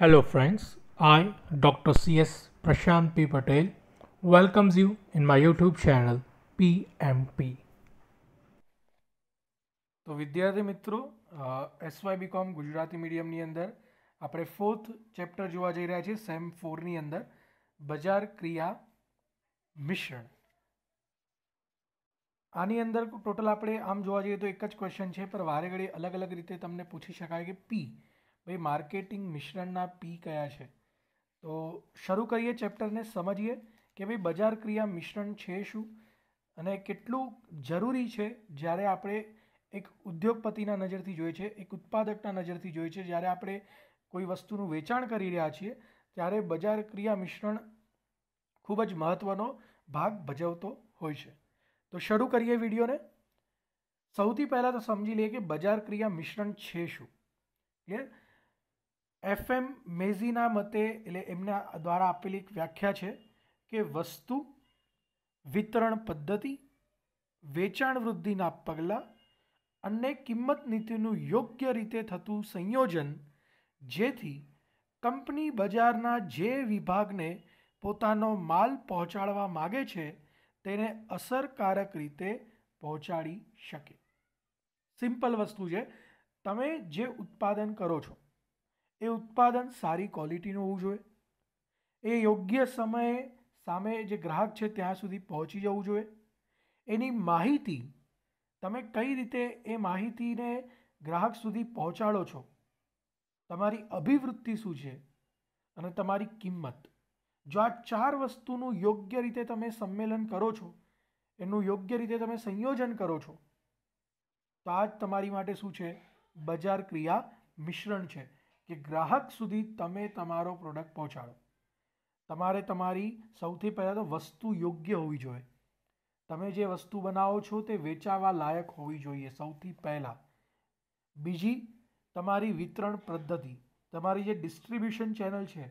hello friends I Dr CS Prashant P Patel welcomes you in my YouTube channel PMP तो विद्यार्थी मित्रों एसवाईबीकॉम Gujarati medium ની અંદર આપણે ફોર્થ ચેપ્ટર જોવા જઈ રહ્યા છીએ સેમ 4 ની અંદર બજાર ક્રિયા મિશ્રણ આની અંદર ટોટલ આપણે આમ જોવા જોઈએ તો એક જ ક્વેશ્ચન છે પર વારેઘડી અલગ અલગ રીતે તમને પૂછી શકાય કે પી ભાઈ માર્કેટિંગ મિશ્રણના પી કયા છે તો શરૂ કરીએ ચેપ્ટરને સમજીએ કે ભાઈ બજાર ક્રિયા મિશ્રણ છે શું અને કેટલું જરૂરી છે જ્યારે આપણે એક ઉદ્યોગપતિના નજરથી જોઈએ છે એક ઉત્પાદકના નજરથી જોઈએ છે જ્યારે આપણે કોઈ વસ્તુનું વેચાણ કરી રહ્યા છીએ ત્યારે બજાર ક્રિયા મિશ્રણ ખૂબ જ મહત્ત્વનો ભાગ ભજવતો હોય છે તો શરૂ કરીએ વિડીયોને સૌથી પહેલાં તો સમજી લઈએ કે બજાર ક્રિયા મિશ્રણ છે શું ક્લિયર એફ એમ મેઝીના મતે એટલે એમના દ્વારા આપેલી એક વ્યાખ્યા છે કે વસ્તુ વિતરણ પદ્ધતિ વેચાણ વૃદ્ધિના પગલાં અને કિંમત નીતિનું યોગ્ય રીતે થતું સંયોજન જેથી કંપની બજારના જે વિભાગને પોતાનો માલ પહોંચાડવા માગે છે તેને અસરકારક રીતે પહોંચાડી શકે સિમ્પલ વસ્તુ છે તમે જે ઉત્પાદન કરો છો એ ઉત્પાદન સારી ક્વોલિટીનું હોવું જોઈએ એ યોગ્ય સમયે સામે જે ગ્રાહક છે ત્યાં સુધી પહોંચી જવું જોઈએ એની માહિતી તમે કઈ રીતે એ માહિતીને ગ્રાહક સુધી પહોંચાડો છો તમારી અભિવૃત્તિ શું છે અને તમારી કિંમત જો આ ચાર વસ્તુનું યોગ્ય રીતે તમે સંમેલન કરો છો એનું યોગ્ય રીતે તમે સંયોજન કરો છો તો આ જ તમારી માટે શું છે બજાર ક્રિયા મિશ્રણ છે કે ગ્રાહક સુધી તમે તમારો પ્રોડક્ટ પહોંચાડો તમારે તમારી સૌથી પહેલાં તો વસ્તુ યોગ્ય હોવી જોઈએ તમે જે વસ્તુ બનાવો છો તે વેચાવા લાયક હોવી જોઈએ સૌથી પહેલાં બીજી તમારી વિતરણ પદ્ધતિ તમારી જે ડિસ્ટ્રીબ્યુશન ચેનલ છે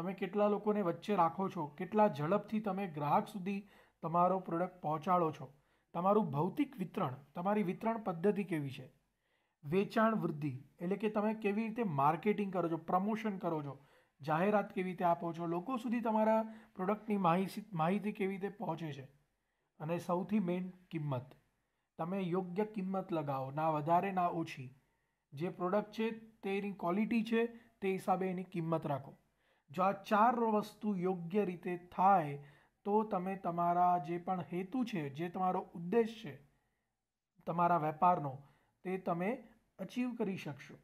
તમે કેટલા લોકોને વચ્ચે રાખો છો કેટલા ઝડપથી તમે ગ્રાહક સુધી તમારો પ્રોડક્ટ પહોંચાડો છો તમારું ભૌતિક વિતરણ તમારી વિતરણ પદ્ધતિ કેવી છે વેચાણ વૃદ્ધિ એટલે કે તમે કેવી રીતે માર્કેટિંગ કરો છો પ્રમોશન કરો છો જાહેરાત કેવી રીતે આપો છો લોકો સુધી તમારા પ્રોડક્ટની માહિતી માહિતી કેવી રીતે પહોંચે છે અને સૌથી મેઇન કિંમત તમે યોગ્ય કિંમત લગાવો ના વધારે ના ઓછી જે પ્રોડક્ટ છે તેની ક્વોલિટી છે તે હિસાબે એની કિંમત રાખો જો આ ચાર વસ્તુ યોગ્ય રીતે થાય તો તમે તમારા જે પણ હેતુ છે જે તમારો ઉદ્દેશ છે તમારા વેપારનો તે તમે અચીવ કરી શકશો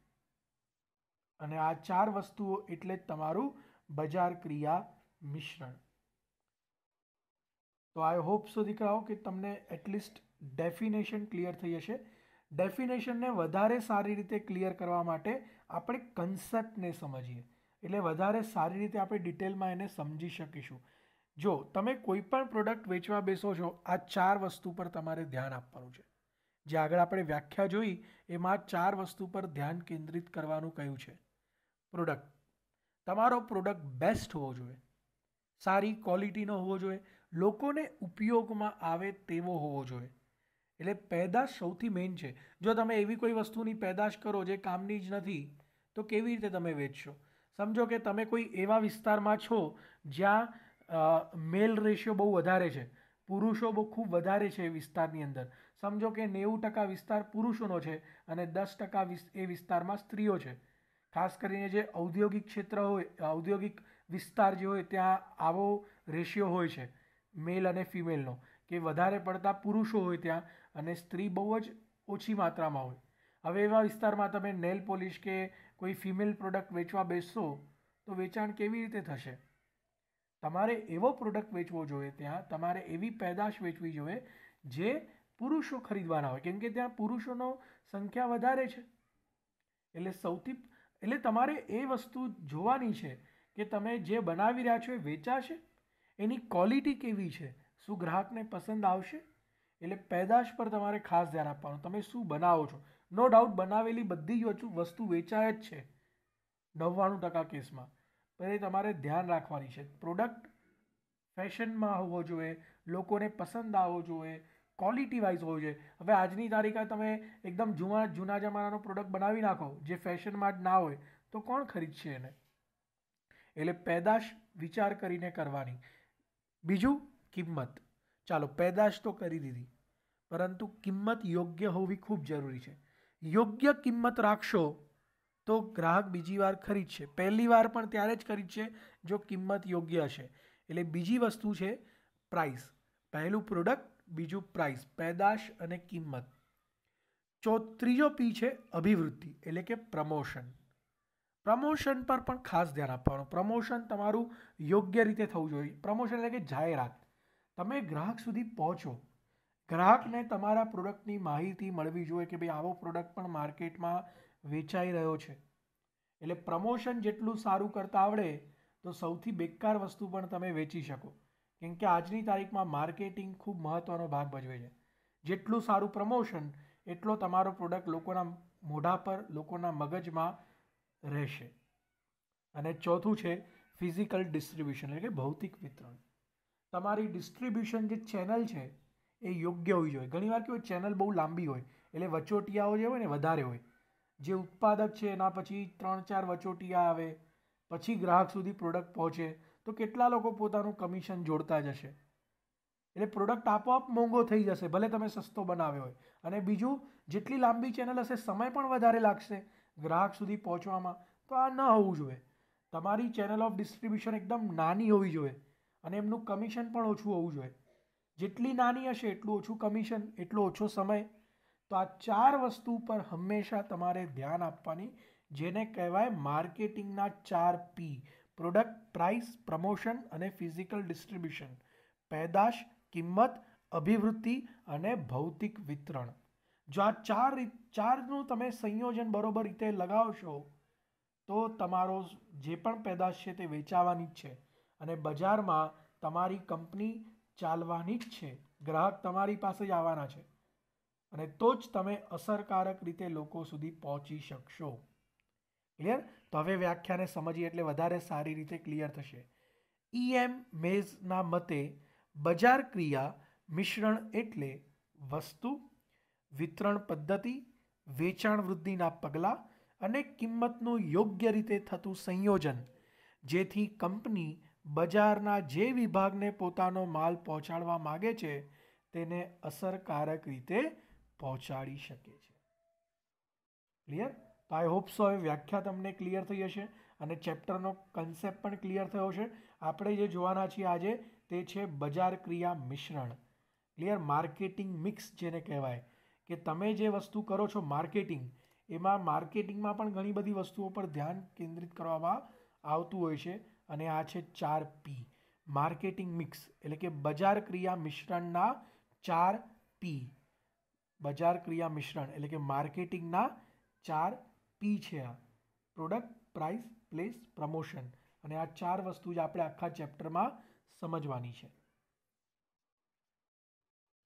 અને આ ચાર વસ્તુઓ એટલે જ તમારું બજાર ક્રિયા મિશ્રણ તો આઈ હોપ સો દીકરાઓ કે તમને એટલીસ્ટ ડેફિનેશન ક્લિયર થઈ હશે ડેફિનેશનને વધારે સારી રીતે ક્લિયર કરવા માટે આપણે કન્સેપ્ટને સમજીએ એટલે વધારે સારી રીતે આપણે ડિટેલમાં એને સમજી શકીશું જો તમે કોઈ પણ પ્રોડક્ટ વેચવા બેસો છો આ ચાર વસ્તુ પર તમારે ધ્યાન આપવાનું છે જે આગળ આપણે વ્યાખ્યા જોઈ એમાં ચાર વસ્તુ પર ધ્યાન કેન્દ્રિત કરવાનું કહ્યું છે પ્રોડક્ટ તમારો પ્રોડક્ટ બેસ્ટ હોવો જોઈએ સારી ક્વોલિટીનો હોવો જોઈએ લોકોને ઉપયોગમાં આવે તેવો હોવો જોઈએ એટલે પેદાશ સૌથી મેઇન છે જો તમે એવી કોઈ વસ્તુની પેદાશ કરો જે કામની જ નથી તો કેવી રીતે તમે વેચશો સમજો કે તમે કોઈ એવા વિસ્તારમાં છો જ્યાં મેલ રેશિયો બહુ વધારે છે પુરુષો બહુ ખૂબ વધારે છે એ વિસ્તારની અંદર સમજો કે નેવું ટકા વિસ્તાર પુરુષોનો છે અને દસ ટકા એ વિસ્તારમાં સ્ત્રીઓ છે ખાસ કરીને જે ઔદ્યોગિક ક્ષેત્ર હોય ઔદ્યોગિક વિસ્તાર જે હોય ત્યાં આવો રેશિયો હોય છે મેલ અને ફિમેલનો કે વધારે પડતા પુરુષો હોય ત્યાં અને સ્ત્રી બહુ જ ઓછી માત્રામાં હોય હવે એવા વિસ્તારમાં તમે નેલ પોલિશ કે કોઈ ફિમેલ પ્રોડક્ટ વેચવા બેસશો તો વેચાણ કેવી રીતે થશે તમારે એવો પ્રોડક્ટ વેચવો જોઈએ ત્યાં તમારે એવી પેદાશ વેચવી જોઈએ જે પુરુષો ખરીદવાના હોય કેમ કે ત્યાં પુરુષોનો સંખ્યા વધારે છે એટલે સૌથી એટલે તમારે એ વસ્તુ જોવાની છે કે તમે જે બનાવી રહ્યા છો એ વેચાશે એની ક્વોલિટી કેવી છે શું ગ્રાહકને પસંદ આવશે એટલે પેદાશ પર તમારે ખાસ ધ્યાન આપવાનું તમે શું બનાવો છો નો ડાઉટ બનાવેલી બધી જ વસ્તુ વેચાય જ છે નવ્વાણું ટકા કેસમાં પણ એ તમારે ધ્યાન રાખવાની છે પ્રોડક્ટ ફેશનમાં હોવો જોઈએ લોકોને પસંદ આવવો જોઈએ ક્વોલિટી વાઇઝ હોવું જોઈએ હવે આજની તારીખે તમે એકદમ જૂના જૂના જમાનાનો પ્રોડક્ટ બનાવી નાખો જે ફેશનમાં જ ના હોય તો કોણ ખરીદશે એને એટલે પેદાશ વિચાર કરીને કરવાની બીજું કિંમત ચાલો પેદાશ તો કરી દીધી પરંતુ કિંમત યોગ્ય હોવી ખૂબ જરૂરી છે યોગ્ય કિંમત રાખશો તો ગ્રાહક બીજી વાર ખરીદશે પહેલી વાર પણ ત્યારે જ ખરીદશે જો કિંમત યોગ્ય હશે એટલે બીજી વસ્તુ છે પ્રાઇસ પહેલું પ્રોડક્ટ બીજું પ્રાઇસ પેદાશ અને કિંમત ચો ત્રીજો પી છે અભિવૃદ્ધિ એટલે કે પ્રમોશન પ્રમોશન પર પણ ખાસ ધ્યાન આપવાનું પ્રમોશન તમારું યોગ્ય રીતે થવું જોઈએ પ્રમોશન એટલે કે જાહેરાત તમે ગ્રાહક સુધી પહોંચો ગ્રાહકને તમારા પ્રોડક્ટની માહિતી મળવી જોઈએ કે ભાઈ આવો પ્રોડક્ટ પણ માર્કેટમાં વેચાઈ રહ્યો છે એટલે પ્રમોશન જેટલું સારું કરતા આવડે તો સૌથી બેકાર વસ્તુ પણ તમે વેચી શકો કેમ કે આજની તારીખમાં માર્કેટિંગ ખૂબ મહત્ત્વનો ભાગ ભજવે છે જેટલું સારું પ્રમોશન એટલો તમારો પ્રોડક્ટ લોકોના મોઢા પર લોકોના મગજમાં રહેશે અને ચોથું છે ફિઝિકલ ડિસ્ટ્રિબ્યુશન એટલે કે ભૌતિક વિતરણ તમારી ડિસ્ટ્રિબ્યુશન જે ચેનલ છે એ યોગ્ય હોવી જોઈએ ઘણીવાર કેવું ચેનલ બહુ લાંબી હોય એટલે વચોટિયાઓ જે હોય ને વધારે હોય જે ઉત્પાદક છે એના પછી ત્રણ ચાર વચોટિયા આવે પછી ગ્રાહક સુધી પ્રોડક્ટ પહોંચે તો કેટલા લોકો પોતાનું કમિશન જોડતા જશે એટલે પ્રોડક્ટ આપોઆપ મોંઘો થઈ જશે ભલે તમે સસ્તો બનાવ્યો હોય અને બીજું જેટલી લાંબી ચેનલ હશે સમય પણ વધારે લાગશે ગ્રાહક સુધી પહોંચવામાં તો આ ન હોવું જોઈએ તમારી ચેનલ ઓફ ડિસ્ટ્રીબ્યુશન એકદમ નાની હોવી જોઈએ અને એમનું કમિશન પણ ઓછું હોવું જોઈએ જેટલી નાની હશે એટલું ઓછું કમિશન એટલો ઓછો સમય તો આ ચાર વસ્તુ પર હંમેશા તમારે ધ્યાન આપવાની જેને કહેવાય માર્કેટિંગના ચાર પી પ્રોડક્ટ પ્રાઇસ પ્રમોશન અને ફિઝિકલ ડિસ્ટ્રીબ્યુશન પેદાશ કિંમત અભિવૃદ્ધિ અને ભૌતિક વિતરણ જો આ ચાર ચારનું તમે સંયોજન બરોબર રીતે લગાવશો તો તમારો જે પણ પેદાશ છે તે વેચાવાની જ છે અને બજારમાં તમારી કંપની ચાલવાની જ છે ગ્રાહક તમારી પાસે જ આવવાના છે અને તો જ તમે અસરકારક રીતે લોકો સુધી પહોંચી શકશો ક્લિયર તો હવે વ્યાખ્યાને સમજીએ એટલે વધારે સારી રીતે ક્લિયર થશે ઈએમ e મેઝના મતે બજાર ક્રિયા મિશ્રણ એટલે વસ્તુ વિતરણ પદ્ધતિ વેચાણ વૃદ્ધિના પગલાં અને કિંમતનું યોગ્ય રીતે થતું સંયોજન જેથી કંપની બજારના જે વિભાગને પોતાનો માલ પહોંચાડવા માગે છે તેને અસરકારક રીતે પહોંચાડી શકે છે ક્લિયર તો આઈ હોપ સો એ વ્યાખ્યા તમને ક્લિયર થઈ હશે અને ચેપ્ટરનો કન્સેપ્ટ પણ ક્લિયર થયો હશે આપણે જે જોવાના છીએ આજે તે છે બજાર ક્રિયા મિશ્રણ ક્લિયર માર્કેટિંગ મિક્સ જેને કહેવાય કે તમે જે વસ્તુ કરો છો માર્કેટિંગ એમાં માર્કેટિંગમાં પણ ઘણી બધી વસ્તુઓ પર ધ્યાન કેન્દ્રિત કરવામાં આવતું હોય છે અને આ છે ચાર પી માર્કેટિંગ મિક્સ એટલે કે બજાર ક્રિયા મિશ્રણના ચાર પી બજાર ક્રિયા મિશ્રણ એટલે કે માર્કેટિંગના ચાર પી છે આ પ્રોડક્ટ પ્રાઇસ પ્લેસ પ્રમોશન અને આ ચાર વસ્તુ જ આપણે આખા ચેપ્ટરમાં સમજવાની છે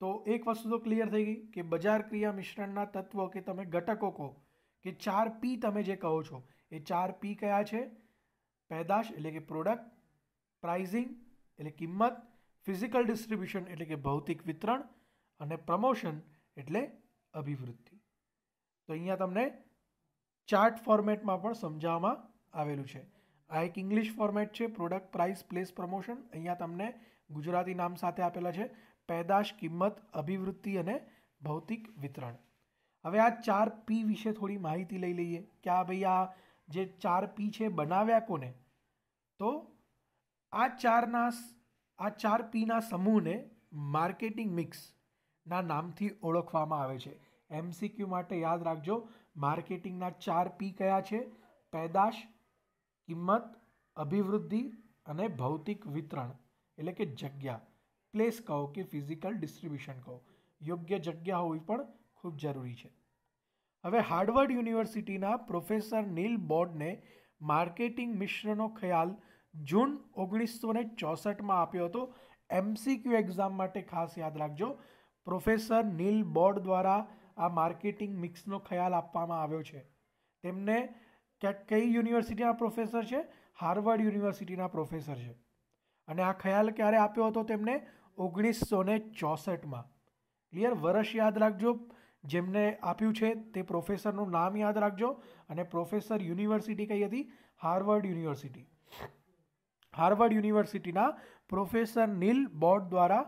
તો એક વસ્તુ તો ક્લિયર થઈ ગઈ કે બજાર ક્રિયા મિશ્રણના તત્વો કે તમે ઘટકો કહો કે ચાર પી તમે જે કહો છો એ ચાર પી કયા છે પેદાશ એટલે કે પ્રોડક્ટ પ્રાઇઝિંગ એટલે કિંમત ફિઝિકલ ડિસ્ટ્રીબ્યુશન એટલે કે ભૌતિક વિતરણ અને પ્રમોશન એટલે અભિવૃદ્ધિ તો અહીંયા તમને ચાર્ટ ફોર્મેટમાં પણ સમજાવવામાં આવેલું છે આ એક ઇંગ્લિશ ફોર્મેટ છે પ્રોડક્ટ પ્રાઇસ પ્લેસ પ્રમોશન અહીંયા તમને ગુજરાતી નામ સાથે આપેલા છે પેદાશ કિંમત અભિવૃદ્ધિ અને ભૌતિક વિતરણ હવે આ ચાર પી વિશે થોડી માહિતી લઈ લઈએ કે આ ભાઈ આ જે ચાર પી છે બનાવ્યા કોને તો આ ચારના આ ચાર પીના સમૂહને માર્કેટિંગ મિક્સના નામથી ઓળખવામાં આવે છે એમસીક્યુ માટે યાદ રાખજો માર્કેટિંગના ચાર પી કયા છે પેદાશ કિંમત અભિવૃદ્ધિ અને ભૌતિક વિતરણ એટલે કે જગ્યા પ્લેસ કહો કે ફિઝિકલ ડિસ્ટ્રીબ્યુશન કહો યોગ્ય જગ્યા હોવી પણ ખૂબ જરૂરી છે હવે હાર્વર્ડ યુનિવર્સિટીના પ્રોફેસર નીલ બોર્ડને માર્કેટિંગ મિશ્રનો ખ્યાલ જૂન ઓગણીસો ને ચોસઠમાં આપ્યો હતો એમસીક્યુ એક્ઝામ માટે ખાસ યાદ રાખજો પ્રોફેસર નીલ બોર્ડ દ્વારા આ માર્કેટિંગ મિક્સનો ખ્યાલ આપવામાં આવ્યો છે તેમને ક્યાંક કઈ યુનિવર્સિટીના પ્રોફેસર છે હાર્વર્ડ યુનિવર્સિટીના પ્રોફેસર છે અને આ ખ્યાલ ક્યારે આપ્યો હતો તેમને ઓગણીસો ને ચોસઠમાં ક્લિયર વર્ષ યાદ રાખજો જેમને આપ્યું છે તે પ્રોફેસરનું નામ યાદ રાખજો અને પ્રોફેસર યુનિવર્સિટી કઈ હતી હાર્વર્ડ યુનિવર્સિટી હાર્વર્ડ યુનિવર્સિટીના પ્રોફેસર નીલ બોર્ડ દ્વારા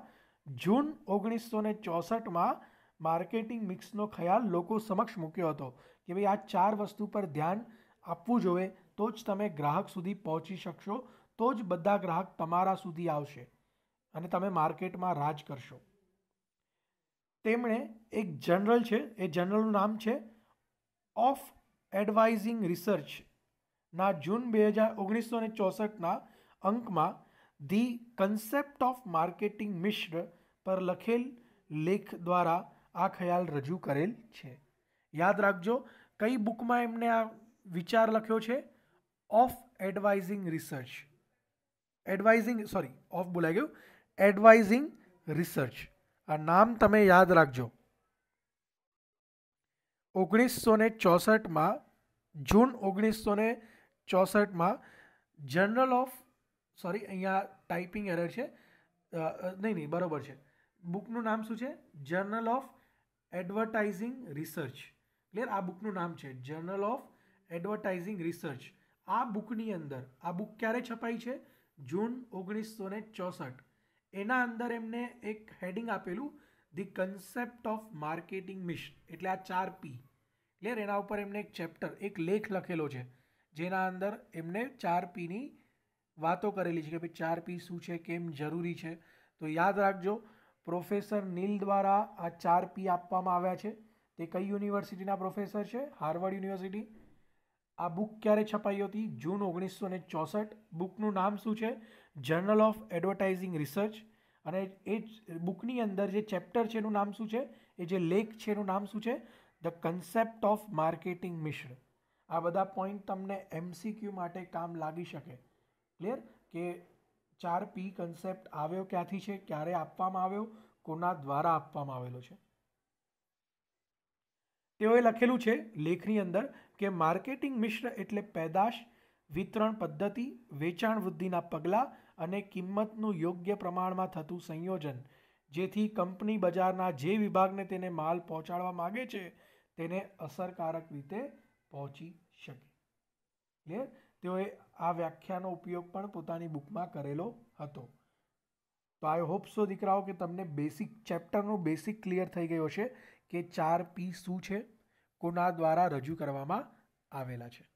જૂન ઓગણીસો ને ચોસઠમાં માર્કેટિંગ મિક્સનો ખ્યાલ લોકો સમક્ષ મૂક્યો હતો કે ભાઈ આ ચાર વસ્તુ પર ધ્યાન આપવું જોઈએ તો જ તમે ગ્રાહક સુધી પહોંચી શકશો તો જ બધા ગ્રાહક તમારા સુધી આવશે અને તમે માર્કેટમાં રાજ કરશો તેમણે એક જનરલ છે એ જનરલનું નામ છે ઓફ એડવાઇઝિંગ રિસર્ચ ના જૂન બે હજાર ઓગણીસો ને ચોસઠના અંકમાં ધી કન્સેપ્ટ ઓફ માર્કેટિંગ મિશ્ર પર લખેલ લેખ દ્વારા આ ખ્યાલ રજૂ કરેલ છે યાદ રાખજો કઈ બુકમાં એમને આ વિચાર લખ્યો છે of advertising research advertising sorry of બોલાઈ ગયું એડવાઇઝિંગ રિસર્ચ આ નામ તમે યાદ રાખજો ઓગણીસો ને ચોસઠમાં જૂન ઓગણીસો ને ચોસઠમાં જનરલ ઓફ સોરી અહીંયા ટાઈપિંગ એરર છે નહીં નહીં બરાબર છે બુકનું નામ શું છે journal of advertising research clear આ બુકનું નામ છે જર્નલ ઓફ એડવર્ટાઇઝિંગ રિસર્ચ આ બુકની અંદર આ બુક ક્યારે છપાઈ છે જૂન ઓગણીસો ને ચોસઠ એના અંદર એમને એક હેડિંગ આપેલું the concept of marketing mission એટલે આ ચાર પી ક્લિયર એના ઉપર એમને એક ચેપ્ટર એક લેખ લખેલો છે જેના અંદર એમને ચાર પીની વાતો કરેલી છે કે ભાઈ ચાર પી શું છે કેમ જરૂરી છે તો યાદ રાખજો પ્રોફેસર નીલ દ્વારા આ ચાર પી આપવામાં આવ્યા છે તે કઈ યુનિવર્સિટીના પ્રોફેસર છે હાર્વર્ડ યુનિવર્સિટી આ બુક ક્યારે છપાઈ હતી જૂન ઓગણીસો ને ચોસઠ બુકનું નામ શું છે જર્નલ ઓફ એડવર્ટાઇઝિંગ રિસર્ચ અને એ જ બુકની અંદર જે ચેપ્ટર છે એનું નામ શું છે એ જે લેખ છે એનું નામ શું છે ધ કન્સેપ્ટ ઓફ માર્કેટિંગ મિશ્ર આ બધા પોઈન્ટ તમને એમસીક્યુ માટે કામ લાગી શકે ક્લિયર કે ચાર પી કન્સેપ્ટ આવ્યો ક્યાંથી છે ક્યારે આપવામાં આવ્યો કોના દ્વારા આપવામાં આવેલો છે તેઓએ લખેલું છે લેખની અંદર કે માર્કેટિંગ મિશ્ર એટલે પેદાશ વિતરણ પદ્ધતિ વેચાણ વૃદ્ધિના પગલાં અને કિંમતનું યોગ્ય પ્રમાણમાં થતું સંયોજન જેથી કંપની બજારના જે વિભાગને તેને માલ પહોંચાડવા માગે છે તેને અસરકારક રીતે પહોંચી શકે ક્લિયર તેઓએ આ વ્યાખ્યાનો ઉપયોગ પણ પોતાની બુકમાં કરેલો હતો તો આઈ હોપ સો દીકરાઓ કે તમને બેસિક ચેપ્ટરનો બેસિક ક્લિયર થઈ ગયો છે કે ચાર પી શું છે કોના દ્વારા રજૂ કરવામાં આવેલા છે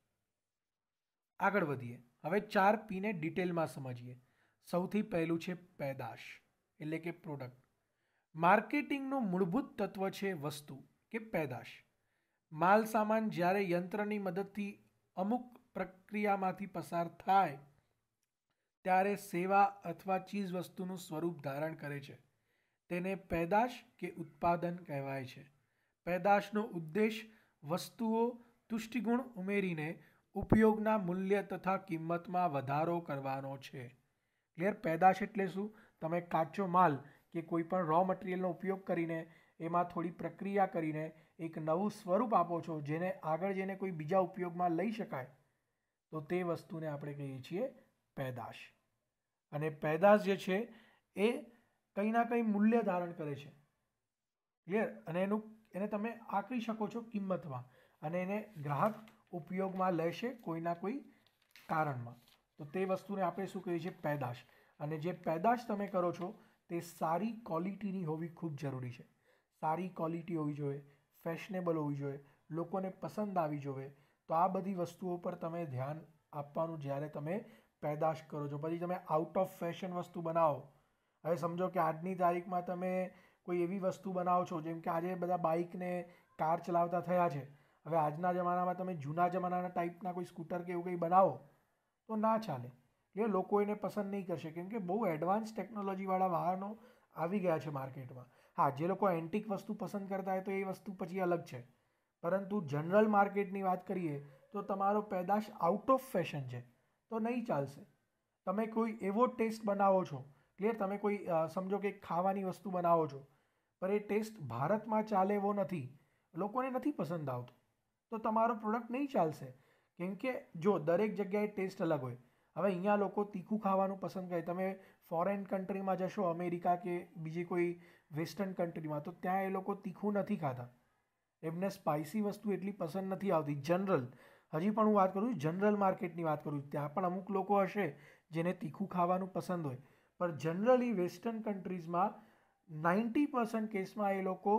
આગળ વધીએ હવે ચાર પીને ડિટેલમાં સમજીએ સૌથી પહેલું છે પેદાશ એટલે કે પ્રોડક્ટ માર્કેટિંગનું મૂળભૂત તત્વ છે વસ્તુ કે પેદાશ માલ સામાન જ્યારે યંત્રની મદદથી અમુક પ્રક્રિયામાંથી પસાર થાય ત્યારે સેવા અથવા ચીજ વસ્તુનું સ્વરૂપ ધારણ કરે છે તેને પેદાશ કે ઉત્પાદન કહેવાય છે પેદાશનો ઉદ્દેશ વસ્તુઓ તુષ્ટિગુણ ઉમેરીને ઉપયોગના મૂલ્ય તથા કિંમતમાં વધારો કરવાનો છે ક્લિયર પેદાશ એટલે શું તમે કાચો માલ કે કોઈપણ રો મટીરિયલનો ઉપયોગ કરીને એમાં થોડી પ્રક્રિયા કરીને એક નવું સ્વરૂપ આપો છો જેને આગળ જેને કોઈ બીજા ઉપયોગમાં લઈ શકાય તો તે વસ્તુને આપણે કહીએ છીએ પેદાશ અને પેદાશ જે છે એ કંઈ ના કંઈ મૂલ્ય ધારણ કરે છે ક્લિયર અને એનું એને તમે આંકી શકો છો કિંમતમાં અને એને ગ્રાહક ઉપયોગમાં લેશે કોઈના કોઈ કારણમાં તો તે વસ્તુને આપણે શું કહીએ છીએ પેદાશ અને જે પેદાશ તમે કરો છો તે સારી ક્વોલિટીની હોવી ખૂબ જરૂરી છે સારી ક્વોલિટી હોવી જોઈએ ફેશનેબલ હોવી જોઈએ લોકોને પસંદ આવી જોઈએ તો આ બધી વસ્તુઓ પર તમે ધ્યાન આપવાનું જ્યારે તમે પેદાશ કરો છો પછી તમે આઉટ ઓફ ફેશન વસ્તુ બનાવો હવે સમજો કે આજની તારીખમાં તમે કોઈ એવી વસ્તુ બનાવો છો જેમ કે આજે બધા બાઇકને કાર ચલાવતા થયા છે હવે આજના જમાનામાં તમે જૂના જમાનાના ટાઈપના કોઈ સ્કૂટર કે એવું કંઈ બનાવો તો ના ચાલે એટલે લોકો એને પસંદ નહીં કરશે કેમ કે બહુ એડવાન્સ ટેકનોલોજીવાળા વાહનો આવી ગયા છે માર્કેટમાં હા જે લોકો એન્ટિક વસ્તુ પસંદ કરતા હોય તો એ વસ્તુ પછી અલગ છે પરંતુ જનરલ માર્કેટની વાત કરીએ તો તમારો પેદાશ આઉટ ઓફ ફેશન છે તો નહીં ચાલશે તમે કોઈ એવો ટેસ્ટ બનાવો છો ક્લિયર તમે કોઈ સમજો કે ખાવાની વસ્તુ બનાવો છો પણ એ ટેસ્ટ ભારતમાં ચાલે એવો નથી લોકોને નથી પસંદ આવતો તો તમારો પ્રોડક્ટ નહીં ચાલશે કેમ કે જો દરેક જગ્યાએ ટેસ્ટ અલગ હોય હવે અહીંયા લોકો તીખું ખાવાનું પસંદ કરે તમે ફોરેન કન્ટ્રીમાં જશો અમેરિકા કે બીજી કોઈ વેસ્ટર્ન કન્ટ્રીમાં તો ત્યાં એ લોકો તીખું નથી ખાતા એમને સ્પાઇસી વસ્તુ એટલી પસંદ નથી આવતી જનરલ હજી પણ હું વાત કરું છું જનરલ માર્કેટની વાત કરું છું ત્યાં પણ અમુક લોકો હશે જેને તીખું ખાવાનું પસંદ હોય પણ જનરલી વેસ્ટર્ન કન્ટ્રીઝમાં નાઇન્ટી પર્સન્ટ કેસમાં એ લોકો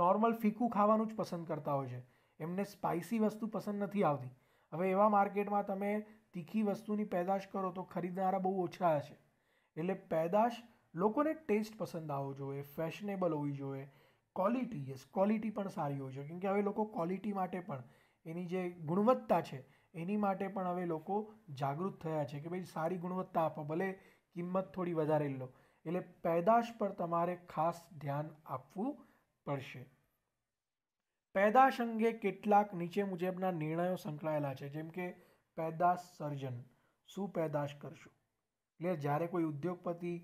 નોર્મલ ફીકું ખાવાનું જ પસંદ કરતા હોય છે એમને સ્પાઇસી વસ્તુ પસંદ નથી આવતી હવે એવા માર્કેટમાં તમે તીખી વસ્તુની પેદાશ કરો તો ખરીદનારા બહુ ઓછા છે એટલે પેદાશ લોકોને ટેસ્ટ પસંદ આવવો જોઈએ ફેશનેબલ હોવી જોઈએ ક્વોલિટી યસ ક્વોલિટી પણ સારી હોય છે કેમ કે હવે લોકો ક્વોલિટી માટે પણ એની જે ગુણવત્તા છે એની માટે પણ હવે લોકો જાગૃત થયા છે કે ભાઈ સારી ગુણવત્તા આપો ભલે કિંમત થોડી વધારે લો એટલે પેદાશ પર તમારે ખાસ ધ્યાન આપવું પડશે પેદાશ અંગે કેટલાક નીચે મુજબના નિર્ણયો સંકળાયેલા છે જેમ કે પેદાશ સર્જન શું પેદાશ કરશું એટલે જ્યારે કોઈ ઉદ્યોગપતિ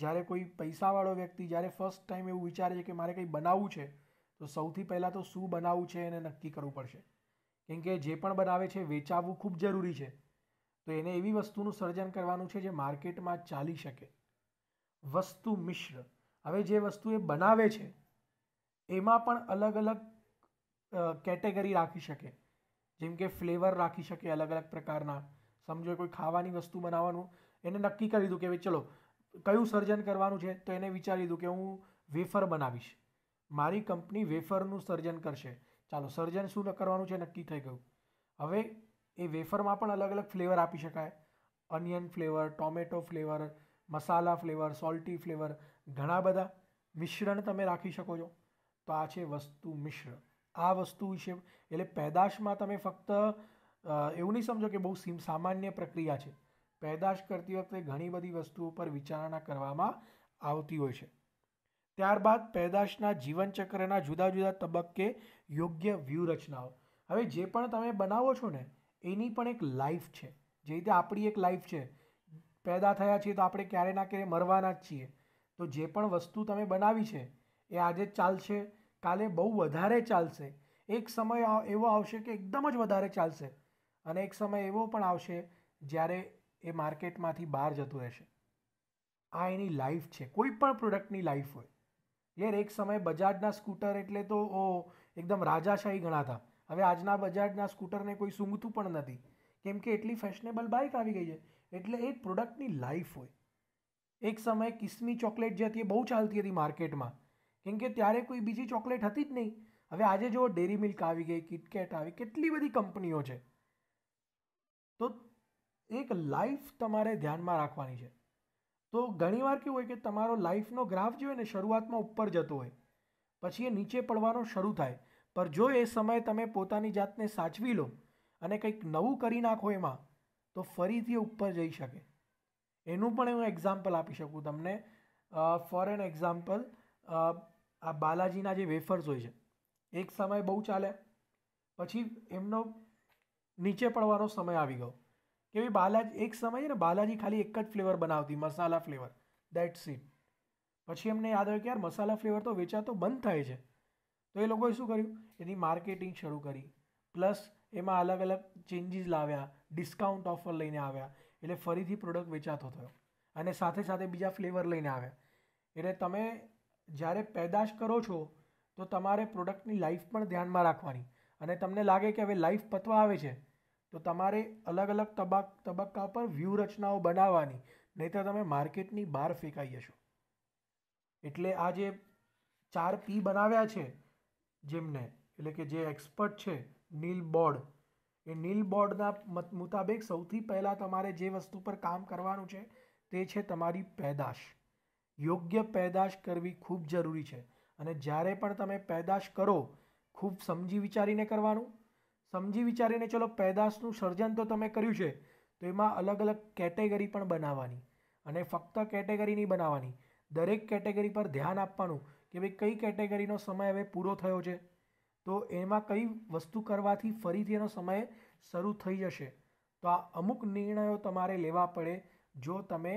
જ્યારે કોઈ પૈસાવાળો વ્યક્તિ જ્યારે ફર્સ્ટ ટાઈમ એવું વિચારે છે કે મારે કંઈ બનાવવું છે તો સૌથી પહેલાં તો શું બનાવવું છે એને નક્કી કરવું પડશે કેમ કે જે પણ બનાવે છે વેચાવવું ખૂબ જરૂરી છે તો એને એવી વસ્તુનું સર્જન કરવાનું છે જે માર્કેટમાં ચાલી શકે વસ્તુ મિશ્ર હવે જે વસ્તુ એ બનાવે છે એમાં પણ અલગ અલગ કેટેગરી રાખી શકે જેમ કે ફ્લેવર રાખી શકે અલગ અલગ પ્રકારના સમજો કોઈ ખાવાની વસ્તુ બનાવવાનું એને નક્કી કરી દીધું કે ભાઈ ચલો કયું સર્જન કરવાનું છે તો એને વિચારી દઉં કે હું વેફર બનાવીશ મારી કંપની વેફરનું સર્જન કરશે ચાલો સર્જન શું કરવાનું છે નક્કી થઈ ગયું હવે એ વેફરમાં પણ અલગ અલગ ફ્લેવર આપી શકાય onion flavour tomato flavour masala flavour salty flavour ઘણા બધા મિશ્રણ તમે રાખી શકો છો તો આ છે વસ્તુ મિશ્ર આ વસ્તુ વિશે એટલે પેદાશમાં તમે ફક્ત એવું નહીં સમજો કે બહુ સામાન્ય પ્રક્રિયા છે પેદાશ કરતી વખતે ઘણી બધી વસ્તુઓ પર વિચારણા કરવામાં આવતી હોય છે ત્યારબાદ પેદાશના જીવનચક્રના જુદા જુદા તબક્કે યોગ્ય વ્યૂહરચનાઓ હવે જે પણ તમે બનાવો છો ને એની પણ એક લાઈફ છે જે રીતે આપણી એક લાઈફ છે પેદા થયા છીએ તો આપણે ક્યારે ના ક્યારે મરવાના જ છીએ તો જે પણ વસ્તુ તમે બનાવી છે એ આજે ચાલશે કાલે બહુ વધારે ચાલશે એક સમય એવો આવશે કે એકદમ જ વધારે ચાલશે અને એક સમય એવો પણ આવશે જ્યારે એ માર્કેટમાંથી બહાર જતું રહેશે આ એની લાઈફ છે કોઈ પણ પ્રોડક્ટની લાઈફ હોય યાર એક સમય બજાજના સ્કૂટર એટલે તો ઓ એકદમ રાજાશાહી ગણાતા હવે આજના બજાજના સ્કૂટરને કોઈ સૂંઘતું પણ નથી કેમ કે એટલી ફેશનેબલ બાઇક આવી ગઈ છે એટલે એ પ્રોડક્ટની લાઈફ હોય એક સમયે કિસમી ચોકલેટ જે હતી એ બહુ ચાલતી હતી માર્કેટમાં કેમ કે ત્યારે કોઈ બીજી ચોકલેટ હતી જ નહીં હવે આજે જો ડેરી મિલ્ક આવી ગઈ કિટકેટ આવી કેટલી બધી કંપનીઓ છે તો એક લાઈફ તમારે ધ્યાનમાં રાખવાની છે તો ઘણીવાર કેવું હોય કે તમારો લાઈફનો ગ્રાફ જે હોય ને શરૂઆતમાં ઉપર જતો હોય પછી એ નીચે પડવાનો શરૂ થાય પર જો એ સમયે તમે પોતાની જાતને સાચવી લો અને કંઈક નવું કરી નાખો એમાં તો ફરીથી ઉપર જઈ શકે એનું પણ હું એક્ઝામ્પલ આપી શકું તમને ફોર એન એક્ઝામ્પલ આ બાલાજીના જે વેફર્સ હોય છે એક સમય બહુ ચાલે પછી એમનો નીચે પડવાનો સમય આવી ગયો કે ભાઈ બાલાજી એક સમય ને બાલાજી ખાલી એક જ ફ્લેવર બનાવતી મસાલા ફ્લેવર દેટ્સ ઇટ પછી એમને યાદ આવ્યું કે યાર મસાલા ફ્લેવર તો વેચાતો બંધ થાય છે તો એ લોકોએ શું કર્યું એની માર્કેટિંગ શરૂ કરી પ્લસ એમાં અલગ અલગ ચેન્જીસ લાવ્યા ડિસ્કાઉન્ટ ઓફર લઈને આવ્યા એટલે ફરીથી પ્રોડક્ટ વેચાતો થયો અને સાથે સાથે બીજા ફ્લેવર લઈને આવ્યા એટલે તમે જ્યારે પેદાશ કરો છો તો તમારે પ્રોડક્ટની લાઈફ પણ ધ્યાનમાં રાખવાની અને તમને લાગે કે હવે લાઈફ પતવા આવે છે તો તમારે અલગ અલગ તબક તબક્કા પર વ્યૂહરચનાઓ બનાવવાની નહીં તો તમે માર્કેટની બહાર ફેંકાઈ જશો એટલે આ જે ચાર પી બનાવ્યા છે જેમને એટલે કે જે એક્સપર્ટ છે નીલ બોર્ડ એ નીલ બોર્ડના મુતાબિક સૌથી પહેલાં તમારે જે વસ્તુ પર કામ કરવાનું છે તે છે તમારી પેદાશ યોગ્ય પેદાશ કરવી ખૂબ જરૂરી છે અને જ્યારે પણ તમે પેદાશ કરો ખૂબ સમજી વિચારીને કરવાનું સમજી વિચારીને ચલો પેદાશનું સર્જન તો તમે કર્યું છે તો એમાં અલગ અલગ કેટેગરી પણ બનાવવાની અને ફક્ત કેટેગરી નહીં બનાવવાની દરેક કેટેગરી પર ધ્યાન આપવાનું કે ભાઈ કઈ કેટેગરીનો સમય હવે પૂરો થયો છે તો એમાં કઈ વસ્તુ કરવાથી ફરીથી એનો સમય શરૂ થઈ જશે તો આ અમુક નિર્ણયો તમારે લેવા પડે જો તમે